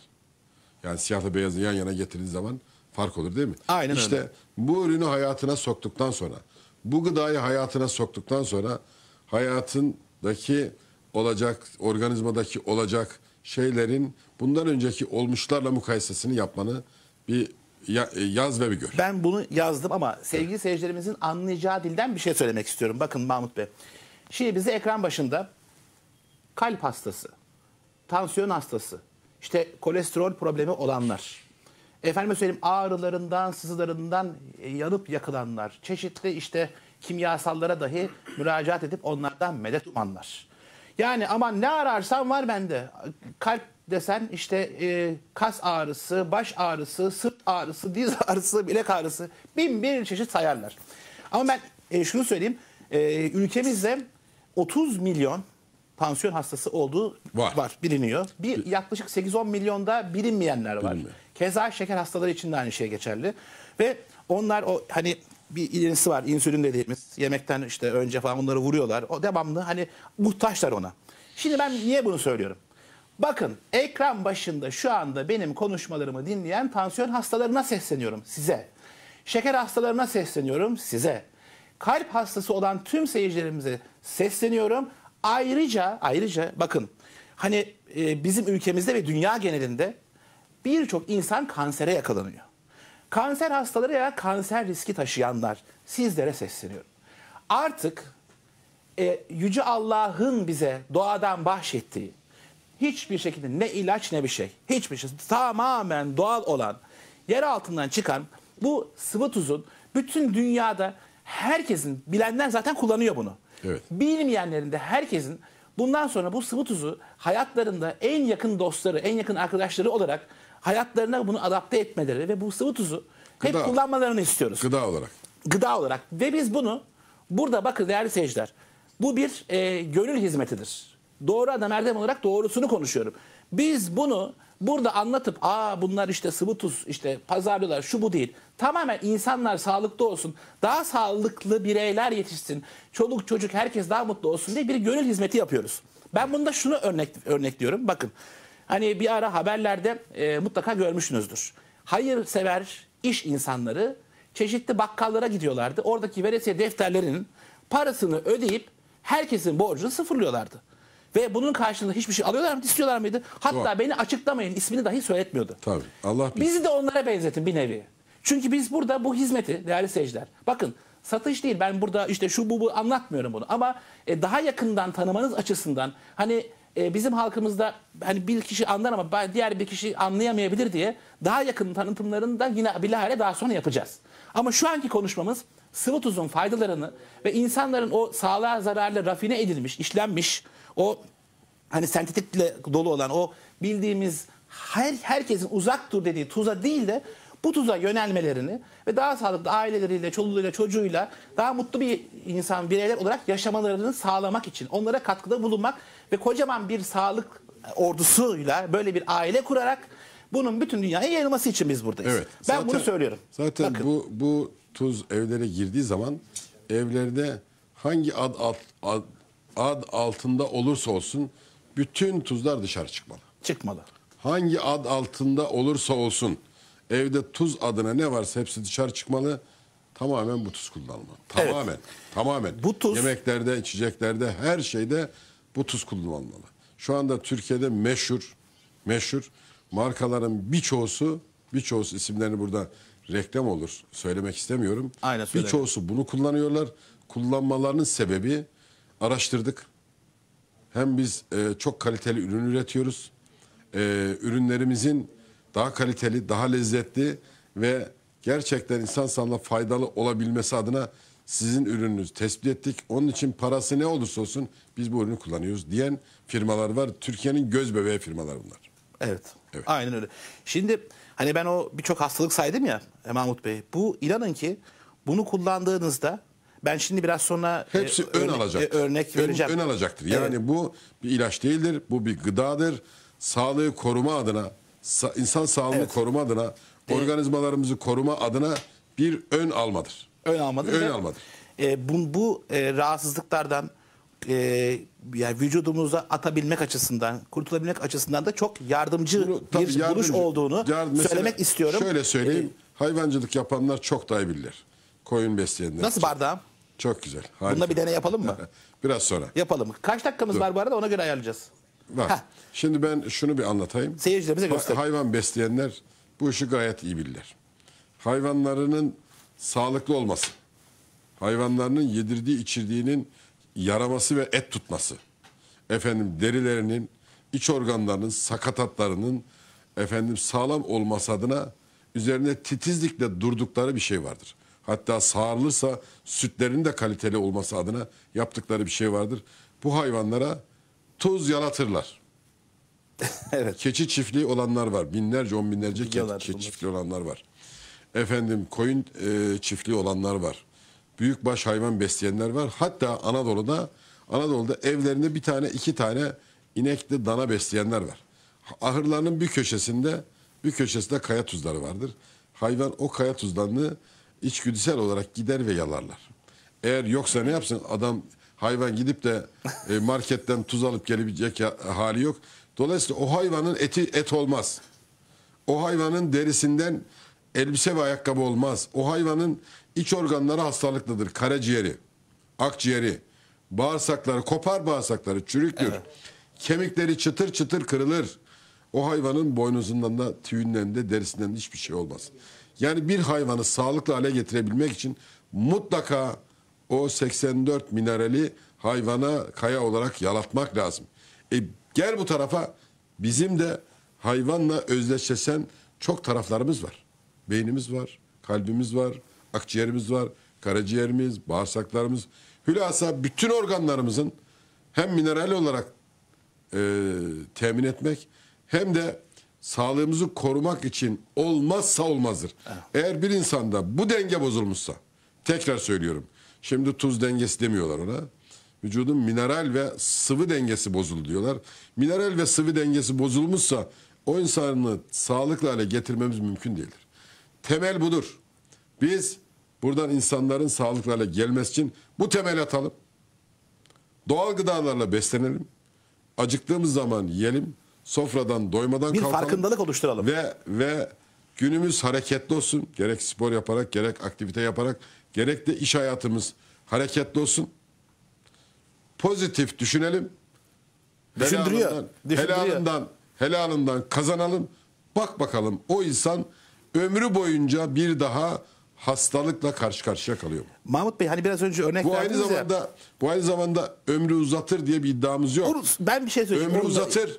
Speaker 1: Yani siyahla beyazı yan yana getirdiğiniz zaman fark olur değil mi? Aynen İşte öyle. bu ürünü hayatına soktuktan sonra, bu gıdayı hayatına soktuktan sonra hayatındaki olacak, organizmadaki olacak şeylerin bundan önceki olmuşlarla mukayesesini yapmanı bir yaz ve bir gör. Ben bunu yazdım ama sevgili
Speaker 2: seyircilerimizin anlayacağı dilden bir şey söylemek istiyorum. Bakın Mahmut Bey. Şimdi bize ekran başında kalp hastası, tansiyon hastası, işte kolesterol problemi olanlar, efendim söyleyeyim ağrılarından, sızılarından yanıp yakılanlar, çeşitli işte kimyasallara dahi müracaat edip onlardan medet umanlar. Yani aman ne ararsan var bende. Kalp desen işte e, kas ağrısı, baş ağrısı, sırt ağrısı, diz (laughs) ağrısı, bilek ağrısı bin bir çeşit sayarlar. Ama ben e, şunu söyleyeyim. E, ülkemizde 30 milyon tansiyon hastası olduğu var, var biliniyor. Bir yaklaşık 8-10 milyonda bilinmeyenler var. Bilinmiyor. Keza şeker hastaları için de aynı şey geçerli. Ve onlar o hani bir ilerisi var insülin dediğimiz yemekten işte önce falan onları vuruyorlar. O devamlı hani muhtaçlar ona. Şimdi ben niye bunu söylüyorum? Bakın ekran başında şu anda benim konuşmalarımı dinleyen tansiyon hastalarına sesleniyorum size. Şeker hastalarına sesleniyorum size. Kalp hastası olan tüm seyircilerimize sesleniyorum. Ayrıca ayrıca bakın hani e, bizim ülkemizde ve dünya genelinde birçok insan kansere yakalanıyor. Kanser hastaları ya kanser riski taşıyanlar sizlere sesleniyorum. Artık e, Yüce Allah'ın bize doğadan bahşettiği hiçbir şekilde ne ilaç ne bir şey hiçbir şey tamamen doğal olan yer altından çıkan bu sıvı tuzun bütün dünyada herkesin bilenler zaten kullanıyor bunu. Evet. Bilmeyenlerin de herkesin bundan sonra bu sıvı tuzu hayatlarında en yakın dostları, en yakın arkadaşları olarak hayatlarına bunu adapte etmeleri ve bu sıvı tuzu hep kullanmalarını istiyoruz. Gıda olarak. Gıda olarak ve biz bunu burada bakın değerli seyirciler bu bir e, gönül hizmetidir. Doğru adam erdem olarak doğrusunu konuşuyorum. Biz bunu Burada anlatıp aa bunlar işte sıvı tuz işte pazarlıyorlar şu bu değil. Tamamen insanlar sağlıklı olsun. Daha sağlıklı bireyler yetişsin. Çoluk çocuk herkes daha mutlu olsun diye bir gönül hizmeti yapıyoruz. Ben bunda şunu örnek örnekliyorum. Bakın hani bir ara haberlerde e, mutlaka görmüşsünüzdür. Hayırsever iş insanları çeşitli bakkallara gidiyorlardı. Oradaki veresiye defterlerinin parasını ödeyip herkesin borcunu sıfırlıyorlardı. Ve bunun karşılığında hiçbir şey alıyorlar mı, istiyorlar mıydı? Hatta Doğru. beni açıklamayın, ismini dahi söyletmiyordu. Tabii. Allah bilir. Bizi de onlara benzetin bir nevi. Çünkü biz burada bu hizmeti değerli seyirciler. Bakın satış değil. Ben burada işte şu bu bu anlatmıyorum bunu. Ama e, daha yakından tanımanız açısından hani e, bizim halkımızda hani bir kişi anlar ama diğer bir kişi anlayamayabilir diye daha yakın tanıtımlarını da yine bilahare daha sonra yapacağız. Ama şu anki konuşmamız sıvı tuzun faydalarını ve insanların o sağlığa zararlı rafine edilmiş, işlenmiş o hani sentetikle dolu olan o bildiğimiz her herkesin uzak dur dediği tuza değil de bu tuza yönelmelerini ve daha sağlıklı aileleriyle, çoluğuyla, çocuğuyla daha mutlu bir insan bireyler olarak yaşamalarını sağlamak için onlara katkıda bulunmak ve kocaman bir sağlık ordusuyla böyle bir aile kurarak bunun bütün dünyaya yayılması için biz buradayız. Evet, ben bunu söylüyorum. Zaten Bakın.
Speaker 1: bu bu tuz evlere girdiği zaman evlerde hangi ad, ad, ad ad altında olursa olsun bütün tuzlar dışarı çıkmalı. Çıkmalı. Hangi ad altında olursa olsun evde tuz adına ne varsa hepsi dışarı çıkmalı. Tamamen bu tuz kullanılmalı. Tamamen. Evet. Tamamen. Bu tuz yemeklerde, içeceklerde, her şeyde bu tuz kullanılmalı. Şu anda Türkiye'de meşhur meşhur markaların birçoğusu birçoğusu isimlerini burada reklam olur. Söylemek istemiyorum. Aynen söyle. Birçoğusu bunu kullanıyorlar. Kullanmalarının sebebi araştırdık. Hem biz e, çok kaliteli ürün üretiyoruz. E, ürünlerimizin daha kaliteli, daha lezzetli ve gerçekten insan sağlığına faydalı olabilmesi adına sizin ürününüzü tespit ettik. Onun için parası ne olursa olsun biz bu ürünü kullanıyoruz diyen firmalar var. Türkiye'nin göz bebeği firmalar bunlar. Evet. evet. Aynen öyle. Şimdi hani ben o
Speaker 2: birçok hastalık saydım ya Mahmut Bey. Bu inanın ki bunu kullandığınızda ben şimdi biraz sonra e, hepsi e, ön alacak. E, örnek vereceğim. Ön, ön alacaktır. Yani evet.
Speaker 1: bu bir ilaç değildir, bu bir gıdadır. Sağlığı koruma adına, insan sağlığını evet. koruma adına, Değil. organizmalarımızı koruma adına bir ön almadır. Ön almadır. Ön almadır. E,
Speaker 2: bu bu e, rahatsızlıklardan e, yani vücudumuza atabilmek açısından, kurtulabilmek açısından da çok yardımcı Bunu, bir yardımcı, buluş olduğunu yardım, söylemek istiyorum. Şöyle
Speaker 1: söyleyeyim. Ee, hayvancılık yapanlar çok daha bilirler. Koyun besleyenler. Nasıl bardağım? Çok güzel. Harika. Bununla bir deney yapalım mı? (laughs) Biraz sonra. Yapalım. Kaç dakikamız Dur. var bu arada ona göre ayarlayacağız. Var. Şimdi ben şunu bir anlatayım. Seyircilerimize göster. hayvan besleyenler bu işi gayet iyi bilirler. Hayvanlarının sağlıklı olması, hayvanlarının yedirdiği içirdiğinin yaraması ve et tutması, efendim derilerinin, iç organlarının, sakatatlarının efendim sağlam olması adına üzerine titizlikle durdukları bir şey vardır hatta sağırılırsa sütlerin de kaliteli olması adına yaptıkları bir şey vardır. Bu hayvanlara tuz yaratırlar. (laughs) evet. Keçi çiftliği olanlar var. Binlerce, on binlerce Biliyorlar keçi çiftliği olanlar var. Efendim koyun e, çiftliği olanlar var. Büyükbaş hayvan besleyenler var. Hatta Anadolu'da Anadolu'da evlerinde bir tane iki tane inekli dana besleyenler var. Ahırlarının bir köşesinde bir köşesinde kaya tuzları vardır. Hayvan o kaya tuzlarını içgüdüsel olarak gider ve yalarlar. Eğer yoksa ne yapsın? Adam hayvan gidip de e, marketten tuz alıp gelebilecek hali yok. Dolayısıyla o hayvanın eti et olmaz. O hayvanın derisinden elbise ve ayakkabı olmaz. O hayvanın iç organları hastalıklıdır. Karaciğeri, akciğeri, bağırsakları, kopar bağırsakları çürüktür. Evet. Kemikleri çıtır çıtır kırılır. O hayvanın boynuzundan da tüyünden de derisinden de hiçbir şey olmaz. Yani bir hayvanı sağlıklı hale getirebilmek için mutlaka o 84 minerali hayvana kaya olarak yalatmak lazım. E gel bu tarafa bizim de hayvanla özdeşleşen çok taraflarımız var. Beynimiz var, kalbimiz var, akciğerimiz var, karaciğerimiz, bağırsaklarımız. Hülasa bütün organlarımızın hem mineral olarak e, temin etmek hem de sağlığımızı korumak için olmazsa olmazdır. Eğer bir insanda bu denge bozulmuşsa tekrar söylüyorum. Şimdi tuz dengesi demiyorlar ona. Vücudun mineral ve sıvı dengesi bozuldu diyorlar. Mineral ve sıvı dengesi bozulmuşsa o insanı sağlıklı hale getirmemiz mümkün değildir. Temel budur. Biz buradan insanların sağlıklı hale gelmesi için bu temel atalım. Doğal gıdalarla beslenelim. Acıktığımız zaman yiyelim sofradan doymadan bir kalkalım. farkındalık oluşturalım. Ve ve günümüz hareketli olsun. Gerek spor yaparak, gerek aktivite yaparak, gerek de iş hayatımız hareketli olsun. Pozitif düşünelim.
Speaker 2: Düşündürüyor. Helalından,
Speaker 1: Düşündürüyor. helalından, helalından kazanalım. Bak bakalım o insan ömrü boyunca bir daha hastalıkla karşı karşıya kalıyor mu? Mahmut Bey hani biraz önce örnek bu aynı zamanda, ya. Bu aynı zamanda ömrü uzatır diye bir iddiamız yok. ben bir şey söyleyeyim. Ömrü uzatır. Da...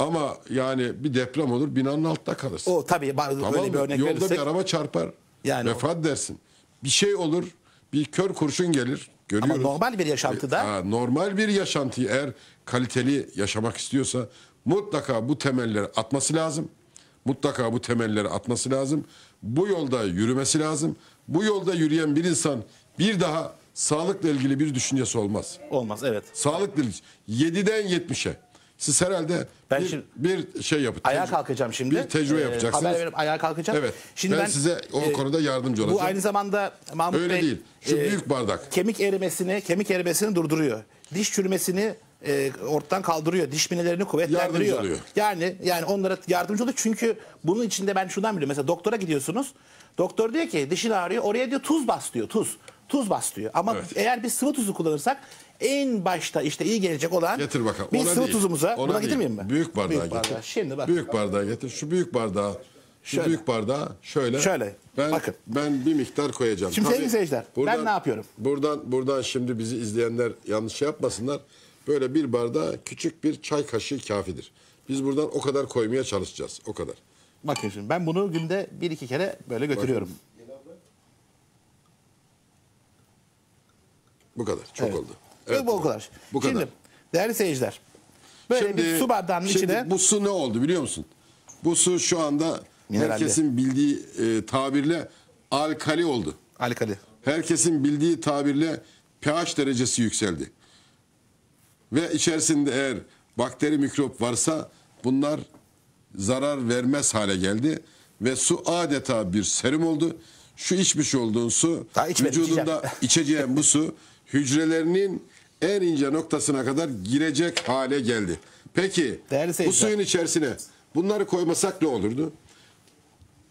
Speaker 1: Ama yani bir deprem olur binanın altta kalırsın. O tabii tamam böyle bir örnek Yolda bir araba çarpar. Yani vefat o... dersin. Bir şey olur bir kör kurşun gelir. Görüyoruz. Ama normal bir yaşantıda. E, ha, normal bir yaşantıyı eğer kaliteli yaşamak istiyorsa mutlaka bu temelleri atması lazım. Mutlaka bu temelleri atması lazım. Bu yolda yürümesi lazım. Bu yolda yürüyen bir insan bir daha sağlıkla ilgili bir düşüncesi olmaz. Olmaz evet. Sağlıkla ilgili 7'den 70'e. Siz herhalde ben bir, şimdi, bir şey yapın. Ayağa kalkacağım şimdi. Bir tecrübe ee, Haber verip ayağa kalkacağım. Evet. Şimdi ben, ben size o e, konuda yardımcı olacağım. Bu aynı
Speaker 2: zamanda Mahmut Öyle Bey. değil. Şu e, büyük bardak. Kemik erimesini, kemik erimesini durduruyor. Diş çürümesini e, ortadan kaldırıyor. Diş minelerini kuvvetlendiriyor. Yardımcı oluyor. Yani yani onlara yardımcı oluyor. Çünkü bunun içinde ben şundan biliyorum. Mesela doktora gidiyorsunuz. Doktor diyor ki dişin ağrıyor. Oraya diyor tuz bas diyor. Tuz. Tuz bas diyor. Ama evet. eğer bir sıvı tuzu kullanırsak en başta işte iyi gelecek olan
Speaker 1: Getir bakalım. Ona bir sıvı değil. tuzumuza. Ona Buna değil. getirmeyeyim mi? Büyük bardağı Büyük getir. bardağı. Şimdi bak. Büyük bardağı getir. Şu büyük bardağı. Şu Şöyle. büyük bardağı şöyle. Şöyle. Ben, Bakın. ben bir miktar koyacağım. Şimdi Tabii sevgili seyirciler buradan- ben ne yapıyorum? Buradan, buradan şimdi bizi izleyenler yanlış şey yapmasınlar. Böyle bir bardağa küçük bir çay kaşığı kafidir. Biz buradan o kadar koymaya çalışacağız. O kadar. Bakın şimdi ben bunu günde bir iki kere böyle götürüyorum. Bu kadar. Çok Evet. oldu. Evet, bu o kadar. Bu kadar. Şimdi değerli seyirciler. Böyle şimdi, bir su bardağının şimdi içine. Bu su ne oldu biliyor musun? Bu su şu anda Mineralli. herkesin bildiği e, tabirle alkali oldu. Alkali. Herkesin bildiği tabirle pH derecesi yükseldi. Ve içerisinde eğer bakteri mikrop varsa bunlar zarar vermez hale geldi. Ve su adeta bir serum oldu. Şu içmiş olduğun su Daha içmedim, vücudunda içeceğim. içeceğin bu su (laughs) hücrelerinin en ince noktasına kadar girecek hale geldi. Peki bu suyun içerisine bunları koymasak ne olurdu?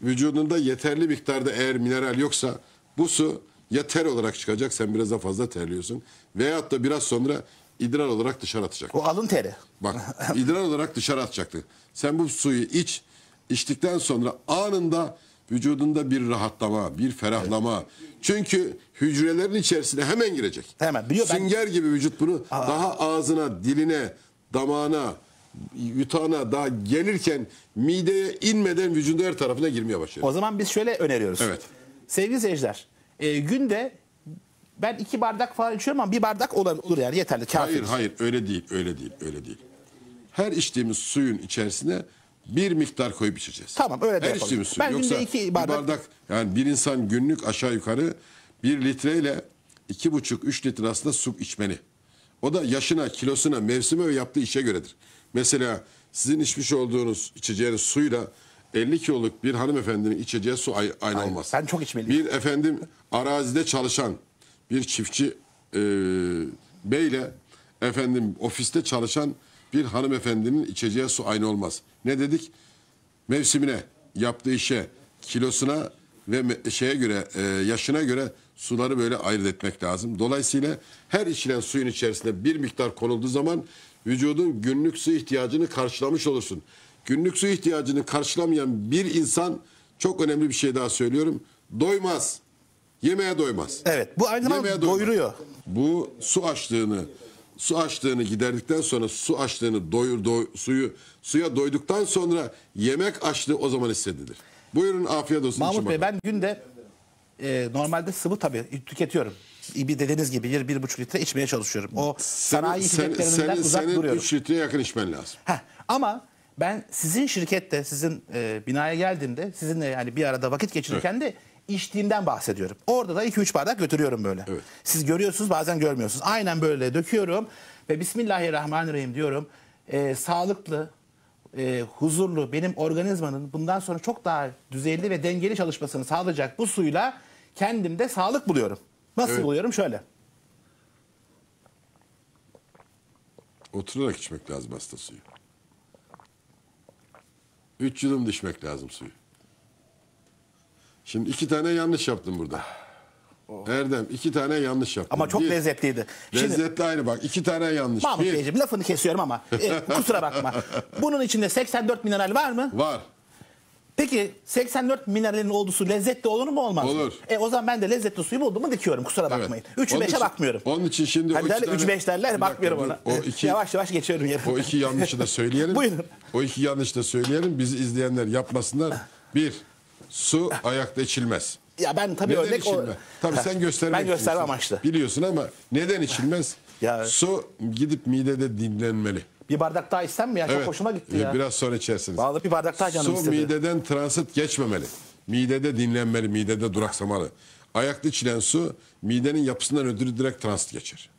Speaker 1: Vücudunda yeterli miktarda eğer mineral yoksa bu su ya ter olarak çıkacak sen biraz daha fazla terliyorsun veyahut da biraz sonra idrar olarak dışarı atacak. O alın teri. Bak (laughs) idrar olarak dışarı atacaktı. Sen bu suyu iç içtikten sonra anında vücudunda bir rahatlama, bir ferahlama, çünkü hücrelerin içerisine hemen girecek. Hemen biliyor Sünger ben... gibi vücut bunu Aa. daha ağzına, diline, damağına, yutağına daha gelirken mideye inmeden vücudun her tarafına girmeye başlıyor. O
Speaker 2: zaman biz şöyle öneriyoruz. Evet. Sevgili seyirciler, e, günde ben iki bardak falan içiyorum ama bir bardak olur yani yeterli. Kafir. Hayır hayır
Speaker 1: öyle değil öyle değil öyle değil. Her içtiğimiz suyun içerisine bir miktar koyup içeceğiz. Tamam öyle de yapalım. Su. Ben Yoksa iki bardak... Bir bardak yani bir insan günlük aşağı yukarı bir litreyle iki buçuk üç litre aslında su içmeli. O da yaşına, kilosuna, mevsime ve yaptığı işe göredir. Mesela sizin içmiş olduğunuz içeceğiniz suyla 50 kiloluk bir hanımefendinin içeceği su aynı Hayır, olmaz. Ben çok içmeliyim. Bir efendim arazide çalışan bir çiftçi e, beyle efendim ofiste çalışan bir hanımefendinin içeceği su aynı olmaz. Ne dedik? Mevsimine, yaptığı işe, kilosuna ve şeye göre, e, yaşına göre suları böyle ayırt etmek lazım. Dolayısıyla her içilen suyun içerisinde bir miktar konulduğu zaman vücudun günlük su ihtiyacını karşılamış olursun. Günlük su ihtiyacını karşılamayan bir insan çok önemli bir şey daha söylüyorum. Doymaz. Yemeğe doymaz. Evet bu aynı zamanda doyuruyor. Bu su açlığını su açlığını giderdikten sonra su açlığını doyur doy, suyu suya doyduktan sonra yemek açlığı o zaman hissedilir. Buyurun afiyet olsun. Mahmut Bey
Speaker 2: ben günde e, normalde sıvı tabii tüketiyorum. Bir dediğiniz gibi bir, bir buçuk litre içmeye çalışıyorum. O senin, sanayi sen, sen, uzak senin duruyorum. Senin
Speaker 1: 3 litreye yakın içmen lazım.
Speaker 2: Heh, ama ben sizin şirkette, sizin e, binaya geldiğimde, sizinle yani bir arada vakit geçirirken evet. de içtiğimden bahsediyorum. Orada da 2-3 bardak götürüyorum böyle. Evet. Siz görüyorsunuz bazen görmüyorsunuz. Aynen böyle döküyorum ve Bismillahirrahmanirrahim diyorum. Ee, sağlıklı, e, huzurlu benim organizmanın bundan sonra çok daha düzeyli ve dengeli çalışmasını sağlayacak bu suyla kendimde sağlık buluyorum. Nasıl Evet. buluyorum? Şöyle.
Speaker 1: Oturarak içmek lazım hasta suyu. Üç yılım içmek lazım suyu. Şimdi iki tane yanlış yaptım burada. Oh. Erdem iki tane yanlış yaptım. Ama çok bir, lezzetliydi. Şimdi, lezzetli aynı bak iki tane yanlış. Mahmut bir, Beyciğim lafını kesiyorum ama (laughs) e, kusura bakma.
Speaker 2: Bunun içinde 84 mineral var mı? Var. Peki 84 mineralin olduğu su lezzetli olur mu olmaz Olur. Mı? E o zaman ben de lezzetli suyu buldum mu dikiyorum kusura bakmayın. Evet. 3'ü 5'e bakmıyorum.
Speaker 1: Onun için şimdi hani o derler, 3 derler bakmıyorum ona. O iki, yavaş yavaş geçiyorum yerine. O iki yanlışı da söyleyelim. (laughs) Buyurun. O iki yanlışı da söyleyelim. Bizi izleyenler yapmasınlar. Bir, Su ayakta içilmez. Ya ben tabii neden örnek içilmez? O... Tabii sen (laughs) göstermek Ben gösterme amaçlı. Biliyorsun ama neden içilmez? (laughs) ya... Su gidip midede dinlenmeli. Bir bardak daha istem mi ya? Evet. Çok hoşuma gitti ya. Biraz sonra içersiniz. Vallahi bir bardak daha canım Su istedi. mideden transit geçmemeli. Midede dinlenmeli, midede duraksamalı. Ayakta içilen su midenin yapısından ötürü direkt transit geçer.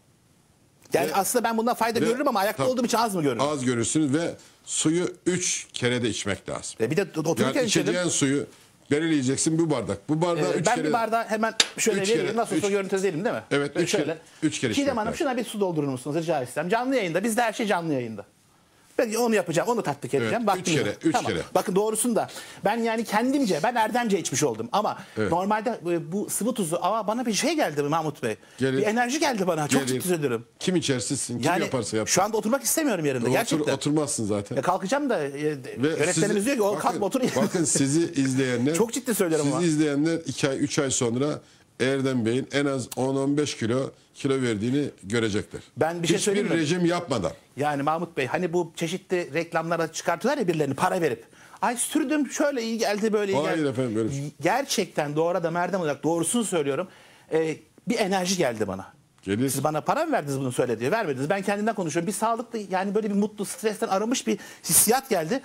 Speaker 1: Yani ve, aslında ben bundan fayda ve, görürüm ama ayakta tabii, olduğum için az mı görürüm? Az görürsünüz ve suyu 3 kere de içmek lazım. E bir de otururken yani içeceğin içelim. suyu Belirleyeceksin bu bardak. Bu bardağı ee, üç ben kere... Ben bir bardağı
Speaker 2: hemen şöyle vereyim. Nasıl olsa
Speaker 1: görüntüdelim değil mi? Evet. Böyle üç şöyle. Kere, üç kere. Çiğdem Hanım
Speaker 2: şuna bir su doldurur musunuz rica etsem? Canlı yayında. Bizde her şey canlı yayında. Ben onu yapacağım. Onu tatbik edeceğim. Evet, üç kere, üç tamam. kere. Bakın doğrusunu da ben yani kendimce ben erdemce içmiş oldum ama Evet. normalde e, bu- sıvı tuzu ama bana bir şey geldi Mahmut Bey. Gelin. Bir enerji geldi
Speaker 1: bana. Çok Gelin. ciddi söylüyorum. Kim içersizsin, kim Yani yaparsa yap. şu anda oturmak istemiyorum yerinde Otur- gerçekten. oturmazsın zaten. Ya e,
Speaker 2: kalkacağım da e,
Speaker 1: yönetmenimiz sizi- diyor ki o kalkma otur. Bakın sizi izleyenler Çok ciddi söylüyorum sizi ama. izleyenler 2 ay 3 ay sonra Erdem Bey'in en az 10-15 kilo kilo verdiğini görecekler. Ben bir şey Hiçbir söyleyeyim mi? rejim yapmadan. Yani Mahmut Bey hani bu çeşitli
Speaker 2: reklamlara çıkartıyorlar ya birilerini para verip. Ay sürdüm şöyle iyi geldi böyle iyi Hayır geldi.
Speaker 1: efendim, böyle şey
Speaker 2: Gerçekten doğru adam Erdem olarak doğrusunu söylüyorum. Ee, bir enerji geldi bana. Gelir. Siz bana para mı verdiniz bunu söyle diyor. Vermediniz. Ben kendimden konuşuyorum. Bir sağlıklı yani böyle bir mutlu stresten aramış bir hissiyat geldi.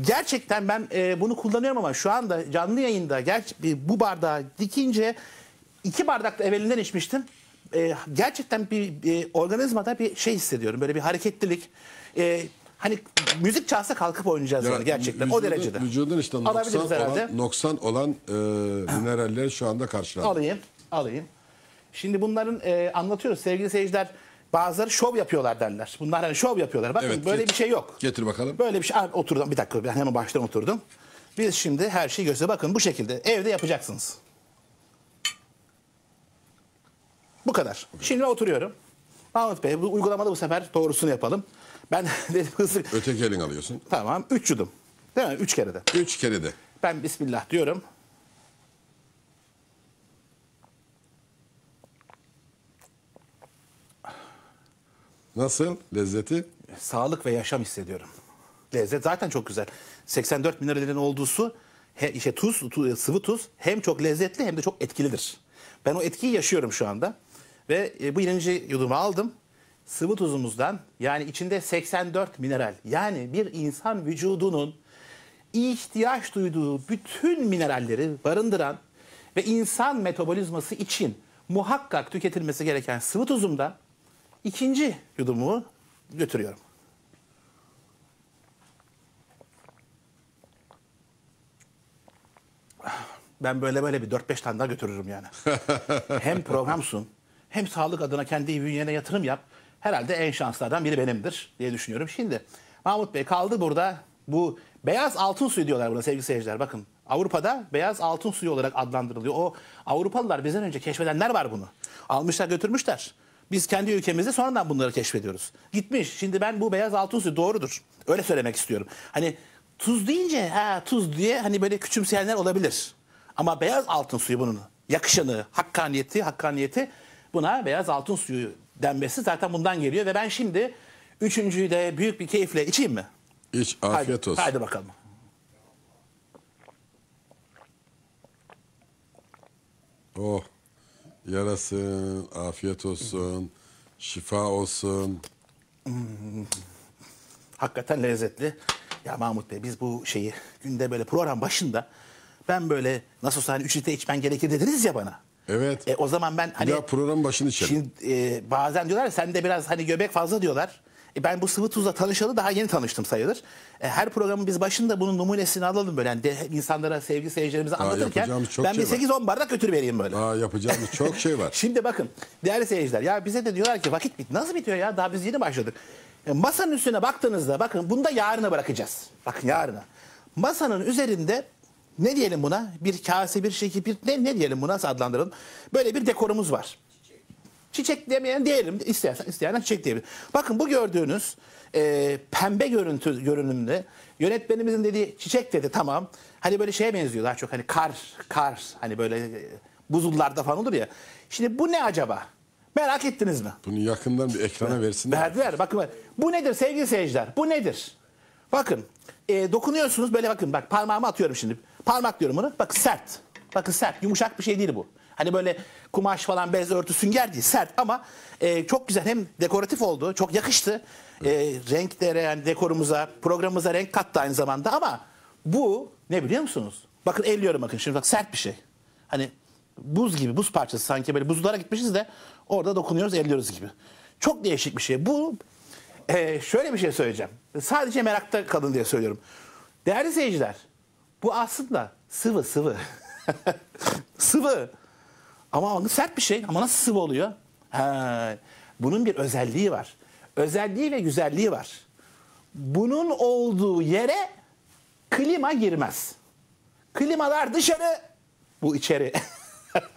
Speaker 2: Gerçekten ben e, bunu kullanıyorum ama şu anda canlı yayında gerçi bu bardağı dikince iki bardak da evvelinden içmiştim. E, gerçekten bir e, organizmada bir şey hissediyorum. Böyle bir hareketlilik. E, hani müzik çalsa kalkıp oynayacağız yani gerçekten vücudun, o derecede.
Speaker 1: Vücudun işte noksan olan, noksan olan e, mineralleri şu anda karşıladı.
Speaker 2: Alayım, alayım. Şimdi bunların e, anlatıyoruz sevgili seyirciler. Bazıları şov yapıyorlar derler. Bunlar hani şov yapıyorlar. Bakın evet, böyle getir, bir şey yok. Getir bakalım. Böyle bir şey. Aa, oturdum bir dakika ben hemen baştan oturdum. Biz şimdi her şeyi göster. Bakın bu şekilde evde yapacaksınız. Bu kadar. Şimdi oturuyorum. Mahmut Bey bu uygulamada bu sefer doğrusunu yapalım. Ben (laughs) dedim hızlı. Öteki elin alıyorsun. Tamam. Üç yudum. Değil mi? Üç kere de. Üç kere de. Ben Bismillah diyorum.
Speaker 1: Nasıl lezzeti?
Speaker 2: Sağlık ve yaşam hissediyorum. Lezzet zaten çok güzel. 84 mineralin olduğu su, he, işte tuz, tu- sıvı tuz hem çok lezzetli hem de çok etkilidir. Ben o etkiyi yaşıyorum şu anda. Ve e, bu ince yudumu aldım. Sıvı tuzumuzdan yani içinde 84 mineral yani bir insan vücudunun ihtiyaç duyduğu bütün mineralleri barındıran ve insan metabolizması için muhakkak tüketilmesi gereken sıvı tuzumdan ikinci yudumu götürüyorum. Ben böyle böyle bir 4-5 tane daha götürürüm yani. (laughs) hem programsun. Hem sağlık adına kendi bünyene yatırım yap. Herhalde en şanslardan biri benimdir diye düşünüyorum. Şimdi Mahmut Bey kaldı burada. Bu beyaz altın suyu diyorlar buna sevgili seyirciler. Bakın Avrupa'da beyaz altın suyu olarak adlandırılıyor. O Avrupalılar bizden önce keşfedenler var bunu. Almışlar götürmüşler. Biz kendi ülkemizde sonradan bunları keşfediyoruz. Gitmiş. Şimdi ben bu beyaz altın suyu doğrudur. Öyle söylemek istiyorum. Hani tuz deyince ha tuz diye hani böyle küçümseyenler olabilir. Ama beyaz altın suyu bunun yakışanı, hakkaniyeti, hakkaniyeti buna beyaz altın suyu denmesi zaten bundan geliyor. Ve ben şimdi üçüncüyü de büyük bir keyifle içeyim mi?
Speaker 1: İç afiyet hadi, olsun. Haydi bakalım. Oh yarasın, afiyet olsun, şifa olsun.
Speaker 2: Hmm. Hakikaten lezzetli. Ya Mahmut Bey biz bu şeyi günde böyle program başında ben böyle nasıl olsa hani 3 litre içmen gerekir dediniz ya bana. Evet. E, o zaman ben hani... Ya
Speaker 1: program başını çek. Şimdi
Speaker 2: e, bazen diyorlar sen de biraz hani göbek fazla diyorlar. E, ben bu sıvı tuzla tanışalı daha yeni tanıştım sayılır. E, her programın biz başında bunun numunesini alalım böyle. Yani de, insanlara, sevgi seyircilerimize anlatırken ben şey bir 8-10 bardak götür vereyim böyle. Aa, yapacağımız çok şey var. (laughs) Şimdi bakın değerli seyirciler ya bize de diyorlar ki vakit bit. Nasıl bitiyor ya? Daha biz yeni başladık. E, masanın üstüne baktığınızda bakın bunda yarına bırakacağız. Bakın yarına. Masanın üzerinde ne diyelim buna? Bir kase, bir şekil, bir ne, ne diyelim buna? Nasıl adlandıralım? Böyle bir dekorumuz var. Çiçek, demeyen diyelim, istersen, isteyen çiçek diyebilir. Bakın bu gördüğünüz e, pembe görüntü görünümlü yönetmenimizin dediği çiçek dedi tamam. Hani böyle şeye benziyor daha çok hani kar, kar hani böyle e, buzullarda falan olur ya. Şimdi bu ne acaba? Merak ettiniz mi? Bunu yakından bir ekrana versinler. Verdiler. Bakın bu nedir sevgili seyirciler? Bu nedir? Bakın e, dokunuyorsunuz böyle bakın bak parmağımı atıyorum şimdi. Parmak diyorum bunu. Bakın sert. Bakın sert. Yumuşak bir şey değil bu. Hani böyle kumaş falan bez örtü sünger değil sert ama e, çok güzel hem dekoratif oldu çok yakıştı. E, renklere yani dekorumuza programımıza renk kattı aynı zamanda ama bu ne biliyor musunuz? Bakın elliyorum bakın şimdi bak sert bir şey. Hani buz gibi buz parçası sanki böyle buzlara gitmişiz de orada dokunuyoruz elliyoruz gibi. Çok değişik bir şey. Bu e, şöyle bir şey söyleyeceğim. Sadece merakta kalın diye söylüyorum. Değerli seyirciler bu aslında sıvı sıvı. (laughs) sıvı. Ama sert bir şey. Ama nasıl sıvı oluyor? Ha, bunun bir özelliği var. Özelliği ve güzelliği var. Bunun olduğu yere klima girmez. Klimalar dışarı, bu içeri. (laughs)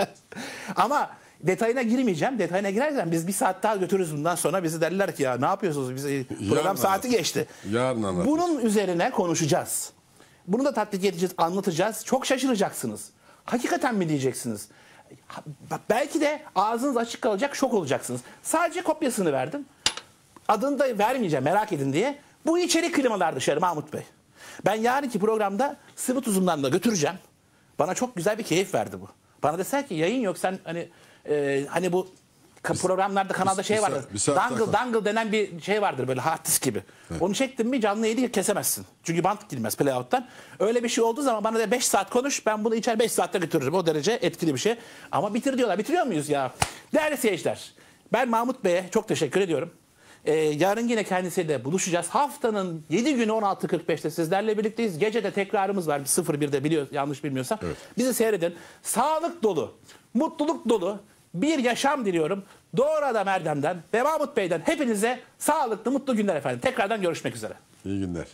Speaker 2: Ama detayına girmeyeceğim. Detayına girersen biz bir saat daha götürürüz bundan sonra. Bizi derler ki ya ne yapıyorsunuz? Bizi, program saati
Speaker 1: geçti. Yarın anlatır.
Speaker 2: Bunun üzerine konuşacağız. Bunu da tatbik edeceğiz, anlatacağız. Çok şaşıracaksınız. Hakikaten mi diyeceksiniz? Belki de ağzınız açık kalacak, şok olacaksınız. Sadece kopyasını verdim. Adını da vermeyeceğim merak edin diye. Bu içerik klimalar dışarı Mahmut Bey. Ben yarınki programda sıvı tuzumdan da götüreceğim. Bana çok güzel bir keyif verdi bu. Bana deser ki yayın yok sen hani e, hani bu programlarda kanalda şey vardır. dangle, dangle denen bir şey vardır böyle hard disk gibi. Evet. Onu çektin mi canlı yayını kesemezsin. Çünkü bant girmez playout'tan. Öyle bir şey olduğu zaman bana da 5 saat konuş ben bunu içer 5 saatte götürürüm. O derece etkili bir şey. Ama bitir diyorlar. Bitiriyor muyuz ya? Değerli seyirciler. Ben Mahmut Bey'e çok teşekkür ediyorum. Ee, yarın yine kendisiyle buluşacağız. Haftanın 7 günü 16.45'te sizlerle birlikteyiz. Gece de tekrarımız var. 01'de biliyor, yanlış bilmiyorsam. Evet. Bizi seyredin. Sağlık dolu, mutluluk dolu, bir yaşam diliyorum. Doğru Adam Erdem'den ve Mahmut Bey'den hepinize sağlıklı mutlu günler efendim. Tekrardan görüşmek üzere.
Speaker 1: İyi günler.